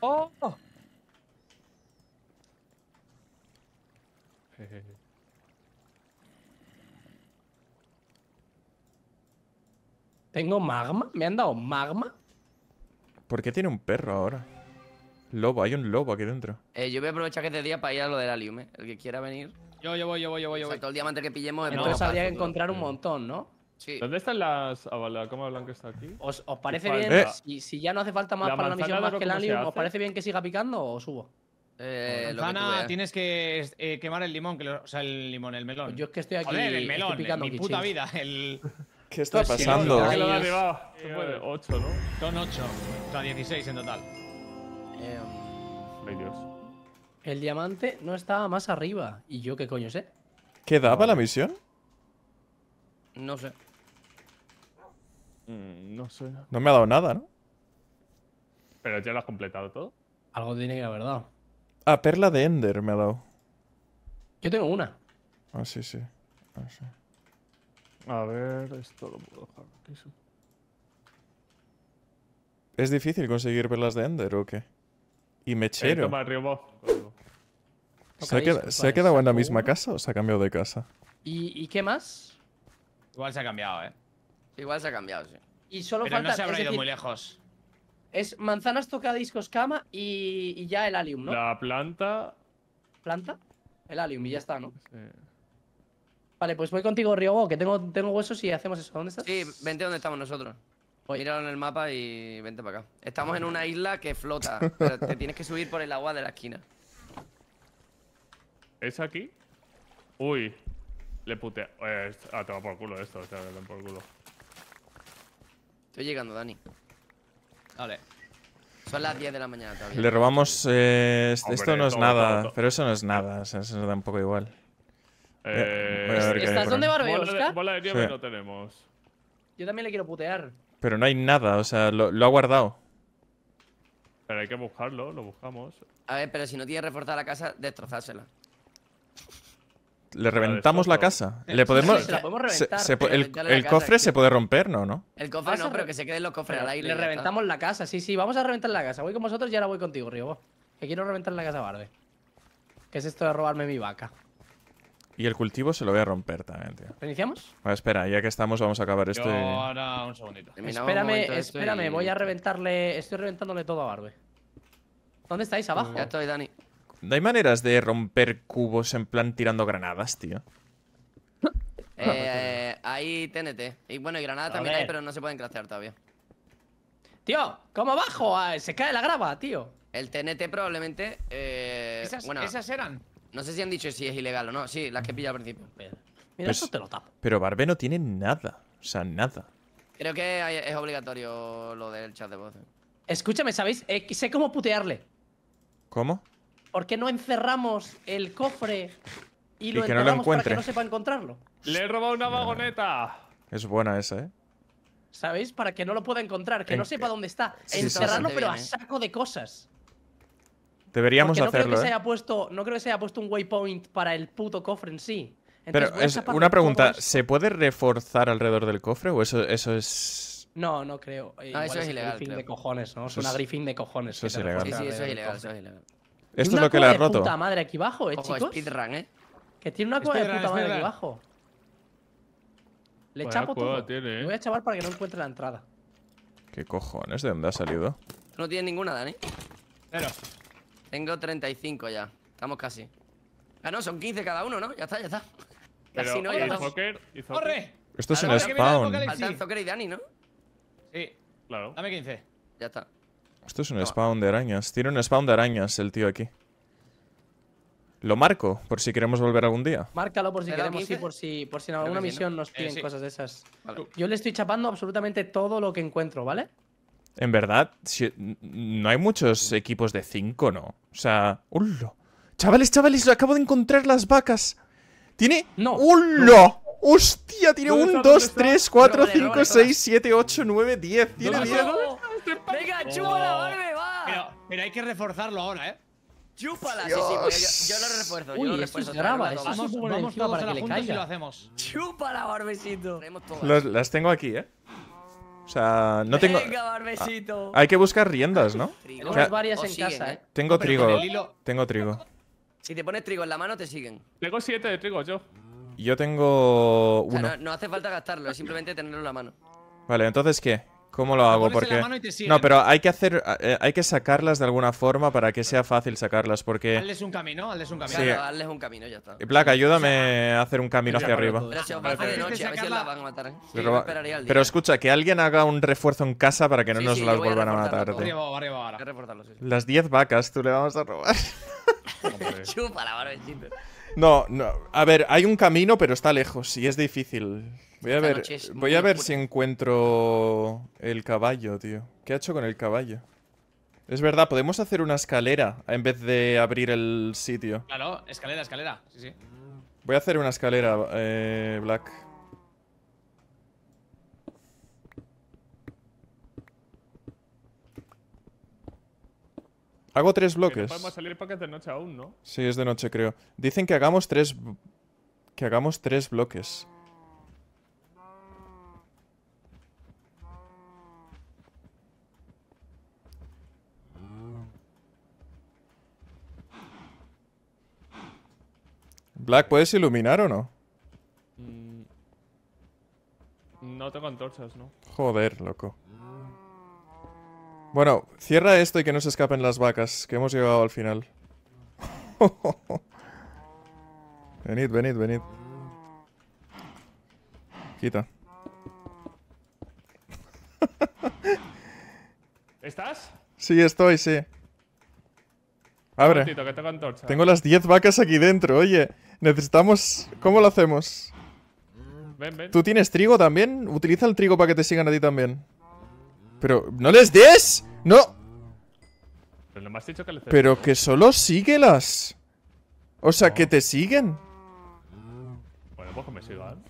¡Oh! ¿Tengo magma? ¿Me han dado magma? ¿Por qué tiene un perro ahora? Lobo, hay un lobo aquí dentro. Eh, yo voy a aprovechar que este día para ir a lo del Alium, El que quiera venir. Yo, yo voy, yo voy, yo voy. todo el diamante que pillemos Entonces habría que encontrar un montón, ¿no? Sí. ¿Dónde están las. ¿Cómo hablan que está aquí. ¿Os, parece bien? Eh. Si, ya no hace falta más para la misión más que el Alium, ¿os parece bien que siga picando o subo? Eh, tienes que eh, quemar el limón, que o sea, el limón, el melón. yo es que estoy aquí. el melón, picando mi puta vida. El. ¿Qué está pasando? ¿Qué lo llevado? 8, ¿no? Son 8. O sea, 16 en total. Em, Dios. El diamante no estaba más arriba. ¿Y yo qué coño sé? ¿Qué daba la misión? No sé. Mm, no sé. No me ha dado nada, ¿no? Pero ya lo has completado todo. Algo tiene que haber dado. Ah, perla de Ender me ha dado. Yo tengo una. Ah, sí, sí. Ah, sí. A ver, esto lo puedo dejar ¿Es difícil conseguir perlas de Ender o qué? Y mechero. ¿Se, ha quedado, en la misma casa o se ha cambiado de casa? ¿Y, qué más? Igual se ha cambiado, ¿eh? Igual se ha cambiado, sí. Y solo falta, no se habrá ido muy lejos. Es manzanas, tocadiscos, cama y, y ya el alium, ¿no? La planta... ¿Planta? El alium y ya está, ¿no? Sí. Vale, pues voy contigo, Ryogo, que tengo, tengo huesos y hacemos eso. ¿Dónde estás? Sí, vente donde estamos nosotros. Voy. Míralo en el mapa y vente para acá. Estamos en una isla que flota. te tienes que subir por el agua de la esquina. ¿Es aquí? Uy. Le putea. Ah, te va por culo esto. Te por culo. Estoy llegando, Dani. Vale. Son las 10 de la mañana todavía. Le robamos. Eh, esto no es nada. Pero eso no es nada. O eso nos da un poco igual. Eh, ¿Estás donde Yo también le quiero putear. Pero no hay nada, o sea, lo, ha guardado. Pero hay que buscarlo, lo buscamos. A ver, pero si no tiene reforzada la casa, destrozársela. Le reventamos la casa. Le podemos. el cofre se puede romper, ¿no? El cofre no, pero que se queden los cofres al le reventamos la casa. Sí, sí, vamos a reventar la casa. Voy con vosotros y ahora voy contigo, Río. Que quiero reventar la casa, Barbe. ¿Qué es esto de robarme mi vaca? Y el cultivo se lo voy a romper también, tío. Ah, espera, ya que estamos, vamos a acabar este. Yo, ahora… un segundito. Espérame, espérame, voy a reventarle. Estoy reventándole todo a Barbe. ¿Dónde estáis? ¿Abajo? Ya estoy, Dani. ¿No hay maneras de romper cubos en plan tirando granadas, tío? eh, hay TNT. Y bueno, y granadas también hay, pero no se pueden craftear todavía. Tío, ¿cómo abajo? Ah, se cae la grava, tío. El TNT probablemente. Eh, esas eran. No sé si han dicho si es ilegal o no. Sí, las que pilla al principio. Mira, pues, eso te lo tapo. Pero Barbe no tiene nada. O sea, nada. Creo que es obligatorio lo del chat de voz. Escúchame, ¿sabéis? Eh, sé cómo putearle. ¿Cómo? Porque no encerramos el cofre y lo que no encuentre. para que no sepa encontrarlo? Le he robado una vagoneta. Es buena esa, ¿eh? ¿Sabéis? Para que no lo pueda encontrar, que no sepa dónde está. Encerrarlo, pero a saco de cosas. Deberíamos no hacerlo. Creo que ¿eh? se haya puesto, no creo que se haya puesto un waypoint para el puto cofre en sí. Pero es una pregunta, ¿se puede reforzar alrededor del cofre o eso, eso es...? No, no creo. No, eh, ah, eso es, es ilegal. Griffin de cojones, ¿no? Es una griffin de cojones. Eso es ilegal. Sí, sí, eso es ilegal, eso es ilegal. Esto es lo que le ha roto. puta madre aquí abajo, eh, chicos. ¿eh? Que tiene una cueva de puta madre aquí abajo. Le chapo todo. ¿eh? voy a chavar para que no encuentre la entrada. ¿Qué cojones? ¿De dónde ha salido? No tiene ninguna, Dani. Pero. Tengo 35 ya. Estamos casi. Ah, no, son 15 cada uno, ¿no? Ya está, ya está. Casi no, ya está. ¡Corre! Esto es un spawn. Faltan Zocker y Dani, ¿no? Sí. Claro. Dame 15. Ya está. Esto es un spawn de arañas. Tiene un spawn de arañas el tío aquí. Lo marco, por si queremos volver algún día. Márcalo por si queremos, y por si, por si en alguna misión nos eh, piden cosas de esas. Yo le estoy chapando absolutamente todo lo que encuentro, ¿vale? En verdad, no hay muchos equipos de 5, ¿no? O sea, ¡hullo! Chavales, chavales, acabo de encontrar las vacas. Tiene... No. ¡Hullo! ¡Hostia! Tiene 1, 2, 3, 4, 5, 6, 7, 8, 9, 10. Tiene 10. Venga, oh. chupa la barbe, va. Pero, pero hay que reforzarlo ahora, ¿eh? Chúpala, sí, sí, yo, yo lo refuerzo. Uy, yo lo refuerzo. es graba, vamos, a para la que le caiga. Y lo hacemos. Chúpala, barbecito. Las, las tengo aquí, ¿eh? O sea, no tengo. Venga, ah, hay que buscar riendas, ¿no? Tenemos varias en casa, ¿eh? ¿eh? Tengo trigo. Tengo trigo. Si te pones trigo en la mano, te siguen. Tengo siete de trigo yo. Yo tengo uno. no, no, hace falta gastarlo, simplemente tenerlo en la mano. Vale, entonces, ¿qué? ¿Cómo lo hago? Porque... No, pero hay que hacer... Eh, hay que sacarlas de alguna forma para que sea fácil sacarlas, porque... Hazles un camino, hazles un camino. un camino, ya está. Y Placa, ayúdame a hacer un camino hacia arriba. Pero escucha, que alguien haga un refuerzo en casa para que no nos las vuelvan a, matar. Las 10 vacas, tú le vamos a robar. Chupa la No, no. A ver, hay un camino, pero está lejos y es difícil. Voy a ver, voy a ver si encuentro el caballo, tío. ¿Qué ha hecho con el caballo? Es verdad, podemos hacer una escalera en vez de abrir el sitio. Claro, escalera, escalera. Sí, sí. Voy a hacer una escalera, eh, Black. Hago tres bloques. podemos salir porque es de noche aún, ¿no? Sí, es de noche, creo. Dicen que hagamos tres... Que hagamos tres bloques. Black, ¿puedes iluminar o no? Mm, no tengo antorchas, ¿no? Joder, loco. Bueno, cierra esto y que no se escapen las vacas, que hemos llegado al final. venid, venid, venid. Quita. ¿Estás? Sí, estoy, sí. Abre. tengo las 10 vacas aquí dentro, oye. Necesitamos... ¿Cómo lo hacemos? ¿Tú tienes trigo también? Utiliza el trigo para que te sigan a ti también. Pero... ¡No les des! ¡No! Pero, que, Pero que solo síguelas. O sea, que te siguen. Bueno, pues que me sigan.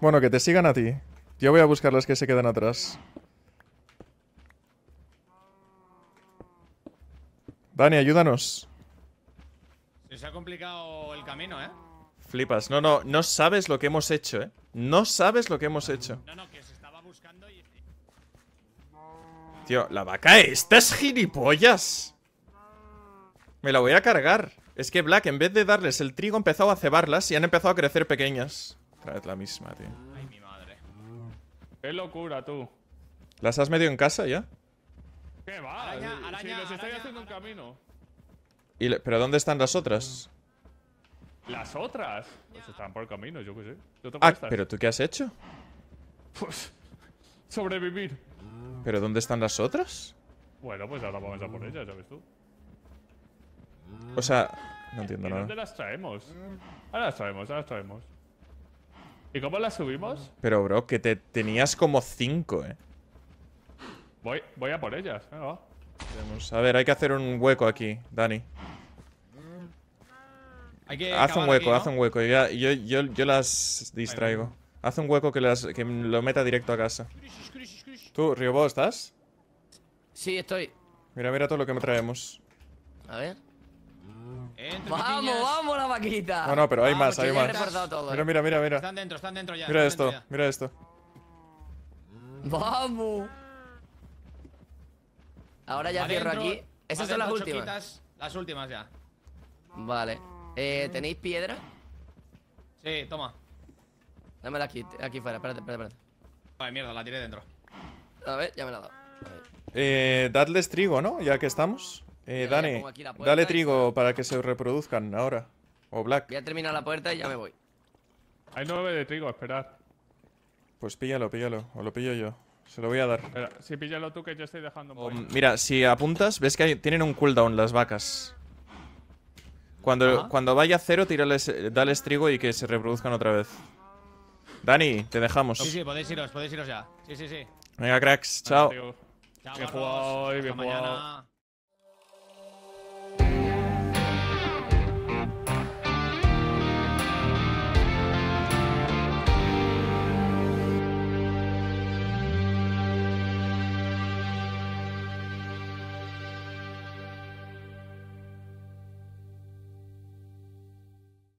Bueno, que te sigan a ti. Yo voy a buscar las que se quedan atrás. Dani, ayúdanos. Se ha complicado el camino, ¿eh? Flipas. No, no, no sabes lo que hemos hecho, ¿eh? No sabes lo que hemos hecho. No, no, que se estaba buscando y... Tío, la vaca esta es gilipollas. Me la voy a cargar. Es que Black, en vez de darles el trigo, ha empezado a cebarlas y han empezado a crecer pequeñas. Traed la misma, tío. Ay, mi madre. Qué locura, tú. ¿Las has metido en casa ya? ¿Qué va? Araña, araña, si estoy haciendo un camino. ¿Y ¿Pero dónde están las otras? ¿Las otras? Pues están por el camino, yo qué sé. Yo ah, ¿pero tú qué has hecho? Pues... Sobrevivir. ¿Pero dónde están las otras? Bueno, pues ahora vamos a por ellas, ya ves tú. O sea... No entiendo ¿Y nada. ¿Dónde las traemos? Ahora las traemos, ahora las traemos. ¿Y cómo las subimos? Pero, bro, que te tenías como cinco, eh. Voy, voy a por ellas, a ver, hay que hacer un hueco aquí, Dani. haz un hueco, haz un hueco. Yo, yo, yo, las distraigo. Haz un hueco que, las, que lo meta directo a casa. ¿Tú, Riobo, estás? Sí, estoy. Mira, mira todo lo que me traemos. A ver. vamos, vamos la vaquita. No, no, pero hay más, hay más. mira, eh. mira, mira, mira. Están dentro, están dentro ya. Mira esto, mira esto. Vamos. Ahora ya cierro aquí. Esas son las últimas. las últimas ya. Vale. Eh, mm. ¿Tenéis piedra? Sí, toma. Dámela aquí, aquí fuera. Espérate, espérate, espérate. Vale, mierda, la tiré dentro. A ver, ya me la he dado. Eh, dadles trigo, ¿no? Ya que estamos. Eh, Dani, dale trigo para que se reproduzcan ahora. O Black. Ya he terminado la puerta y ya me voy. Hay nueve de trigo, esperad. Pues píllalo, píllalo. O lo pillo yo. Se lo voy a dar. Espera, píllalo tú que yo estoy dejando un Mira, si apuntas, ves que tienen un cooldown las vacas. Cuando, cuando vaya a cero, tírales, dales trigo y que se reproduzcan otra vez. Dani, te dejamos. Sí, sí, podéis iros, podéis iros ya. Sí, sí, sí. Venga, cracks, chao. Chao, jugado, bien jugado.